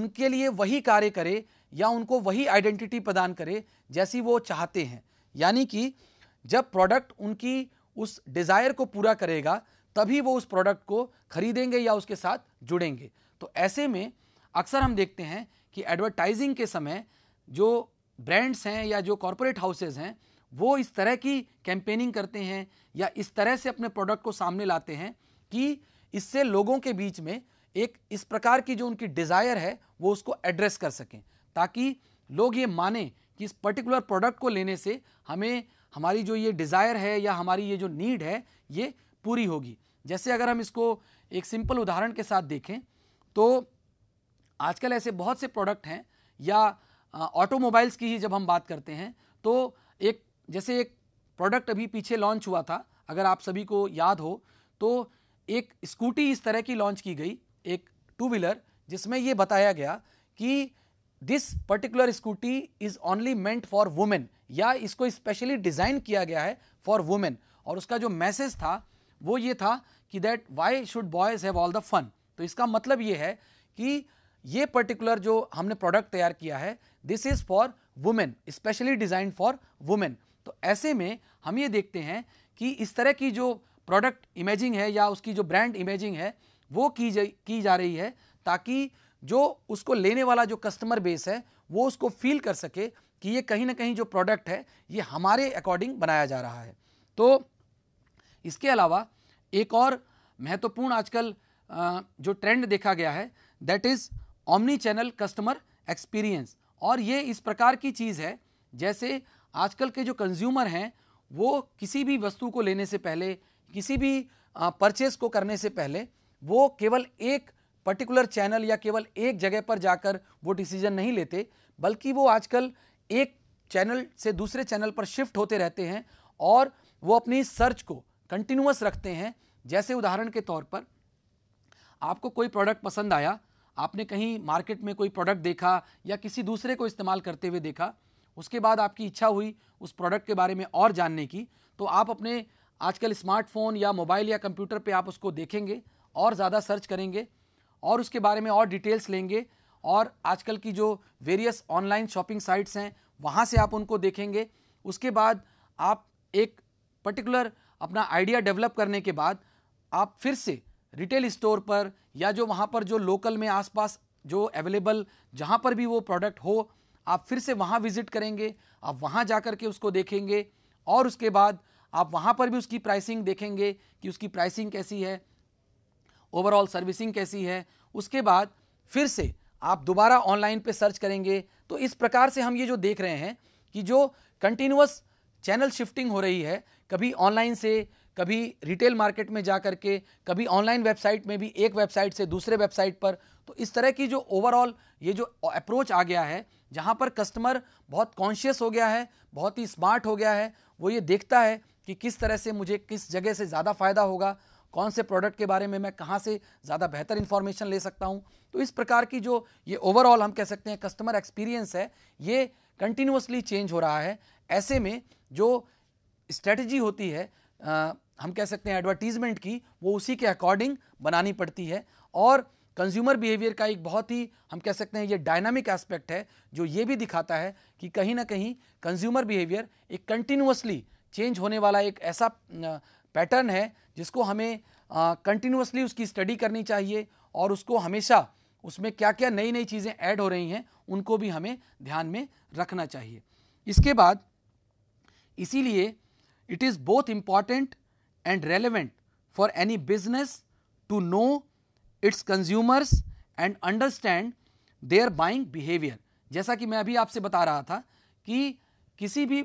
उनके लिए वही कार्य करे या उनको वही आइडेंटिटी प्रदान करे जैसी वो चाहते हैं यानी कि जब प्रोडक्ट उनकी उस डिज़ायर को पूरा करेगा तभी वो उस प्रोडक्ट को खरीदेंगे या उसके साथ जुड़ेंगे तो ऐसे में अक्सर हम देखते हैं कि एडवर्टाइजिंग के समय जो ब्रांड्स हैं या जो कॉरपोरेट हाउसेज हैं वो इस तरह की कैंपेनिंग करते हैं या इस तरह से अपने प्रोडक्ट को सामने लाते हैं कि इससे लोगों के बीच में एक इस प्रकार की जो उनकी डिज़ायर है वो उसको एड्रेस कर सकें ताकि लोग ये माने कि इस पर्टिकुलर प्रोडक्ट को लेने से हमें हमारी जो ये डिज़ायर है या हमारी ये जो नीड है ये पूरी होगी जैसे अगर हम इसको एक सिंपल उदाहरण के साथ देखें तो आजकल ऐसे बहुत से प्रोडक्ट हैं या ऑटोमोबाइल्स की ही जब हम बात करते हैं तो एक जैसे एक प्रोडक्ट अभी पीछे लॉन्च हुआ था अगर आप सभी को याद हो तो एक स्कूटी इस तरह की लॉन्च की गई एक टू व्हीलर जिसमें ये बताया गया कि this particular scooty is only meant for women या इसको स्पेशली डिज़ाइन किया गया है फॉर वुमेन और उसका जो मैसेज था वो ये था कि that why should boys have all the fun तो इसका मतलब ये है कि ये पर्टिकुलर जो हमने प्रोडक्ट तैयार किया है this is for women specially design for women तो ऐसे में हम ये देखते हैं कि इस तरह की जो प्रोडक्ट इमेजिंग है या उसकी जो ब्रांड इमेजिंग है वो की जा की जा रही है ताकि जो उसको लेने वाला जो कस्टमर बेस है वो उसको फील कर सके कि ये कहीं ना कहीं जो प्रोडक्ट है ये हमारे अकॉर्डिंग बनाया जा रहा है तो इसके अलावा एक और महत्वपूर्ण आजकल जो ट्रेंड देखा गया है that is omni channel customer experience और ये इस प्रकार की चीज़ है जैसे आजकल के जो कंज्यूमर हैं वो किसी भी वस्तु को लेने से पहले किसी भी परचेस को करने से पहले वो केवल एक पर्टिकुलर चैनल या केवल एक जगह पर जाकर वो डिसीजन नहीं लेते बल्कि वो आजकल एक चैनल से दूसरे चैनल पर शिफ्ट होते रहते हैं और वो अपनी सर्च को कंटिन्यूस रखते हैं जैसे उदाहरण के तौर पर आपको कोई प्रोडक्ट पसंद आया आपने कहीं मार्केट में कोई प्रोडक्ट देखा या किसी दूसरे को इस्तेमाल करते हुए देखा उसके बाद आपकी इच्छा हुई उस प्रोडक्ट के बारे में और जानने की तो आप अपने आजकल स्मार्टफोन या मोबाइल या कंप्यूटर पे आप उसको देखेंगे और ज़्यादा सर्च करेंगे और उसके बारे में और डिटेल्स लेंगे और आजकल की जो वेरियस ऑनलाइन शॉपिंग साइट्स हैं वहाँ से आप उनको देखेंगे उसके बाद आप एक पर्टिकुलर अपना आइडिया डेवलप करने के बाद आप फिर से रिटेल स्टोर पर या जो वहाँ पर जो लोकल में आसपास जो अवेलेबल जहाँ पर भी वो प्रोडक्ट हो आप फिर से वहाँ विज़िट करेंगे आप वहाँ जा कर के उसको देखेंगे और उसके बाद आप वहाँ पर भी उसकी प्राइसिंग देखेंगे कि उसकी प्राइसिंग कैसी है ओवरऑल सर्विसिंग कैसी है उसके बाद फिर से आप दोबारा ऑनलाइन पे सर्च करेंगे तो इस प्रकार से हम ये जो देख रहे हैं कि जो कंटिन्यूस चैनल शिफ्टिंग हो रही है कभी ऑनलाइन से कभी रिटेल मार्केट में जा करके कभी ऑनलाइन वेबसाइट में भी एक वेबसाइट से दूसरे वेबसाइट पर तो इस तरह की जो ओवरऑल ये जो अप्रोच आ गया है जहाँ पर कस्टमर बहुत कॉन्शियस हो गया है बहुत ही स्मार्ट हो गया है वो ये देखता है कि किस तरह से मुझे किस जगह से ज़्यादा फ़ायदा होगा कौन से प्रोडक्ट के बारे में मैं कहाँ से ज़्यादा बेहतर इन्फॉर्मेशन ले सकता हूँ तो इस प्रकार की जो ये ओवरऑल हम कह सकते हैं कस्टमर एक्सपीरियंस है ये कंटिन्यूसली चेंज हो रहा है ऐसे में जो स्ट्रेटजी होती है आ, हम कह सकते हैं एडवर्टीज़मेंट की वो उसी के अकॉर्डिंग बनानी पड़ती है और कंज्यूमर बिहेवियर का एक बहुत ही हम कह सकते हैं ये डायनामिक एस्पेक्ट है जो ये भी दिखाता है कि कहीं ना कहीं कंज्यूमर बिहेवियर एक कंटिन्यूसली चेंज होने वाला एक ऐसा पैटर्न है जिसको हमें कंटिन्यूसली उसकी स्टडी करनी चाहिए और उसको हमेशा उसमें क्या क्या नई नई चीज़ें ऐड हो रही हैं उनको भी हमें ध्यान में रखना चाहिए इसके बाद इसीलिए it is both important and relevant for any business to know its consumers and understand their buying behaviour जैसा कि मैं अभी आपसे बता रहा था कि किसी भी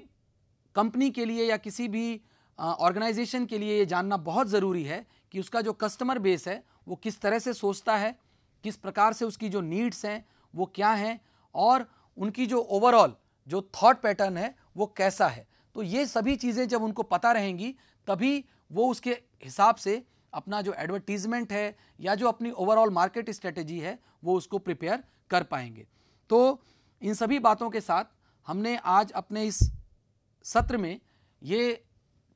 कंपनी के लिए या किसी भी ऑर्गेनाइजेशन के लिए ये जानना बहुत ज़रूरी है कि उसका जो कस्टमर बेस है वो किस तरह से सोचता है किस प्रकार से उसकी जो नीड्स हैं वो क्या हैं और उनकी जो ओवरऑल जो थॉट पैटर्न है वो कैसा है तो ये सभी चीज़ें जब उनको पता रहेंगी तभी वो उसके हिसाब से अपना जो एडवर्टीज़मेंट है या जो अपनी ओवरऑल मार्केट स्ट्रेटेजी है वो उसको प्रिपेयर कर पाएंगे तो इन सभी बातों के साथ हमने आज अपने इस सत्र में ये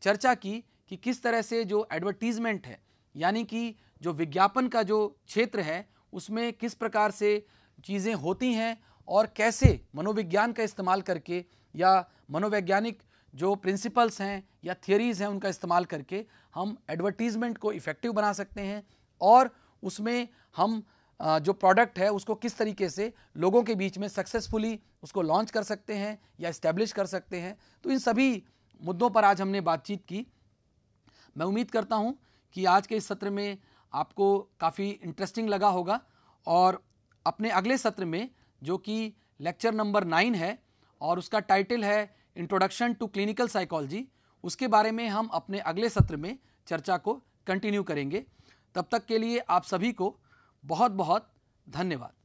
चर्चा की कि किस तरह से जो एडवर्टीज़मेंट है यानी कि जो विज्ञापन का जो क्षेत्र है उसमें किस प्रकार से चीज़ें होती हैं और कैसे मनोविज्ञान का इस्तेमाल करके या मनोवैज्ञानिक जो प्रिंसिपल्स हैं या थियोरीज़ हैं उनका इस्तेमाल करके हम एडवर्टीज़मेंट को इफ़ेक्टिव बना सकते हैं और उसमें हम जो प्रोडक्ट है उसको किस तरीके से लोगों के बीच में सक्सेसफुली उसको लॉन्च कर सकते हैं या इस्टेब्लिश कर सकते हैं तो इन सभी मुद्दों पर आज हमने बातचीत की मैं उम्मीद करता हूँ कि आज के इस सत्र में आपको काफ़ी इंटरेस्टिंग लगा होगा और अपने अगले सत्र में जो कि लेक्चर नंबर नाइन है और उसका टाइटल है इंट्रोडक्शन टू क्लिनिकल साइकोलॉजी उसके बारे में हम अपने अगले सत्र में चर्चा को कंटिन्यू करेंगे तब तक के लिए आप सभी को बहुत बहुत धन्यवाद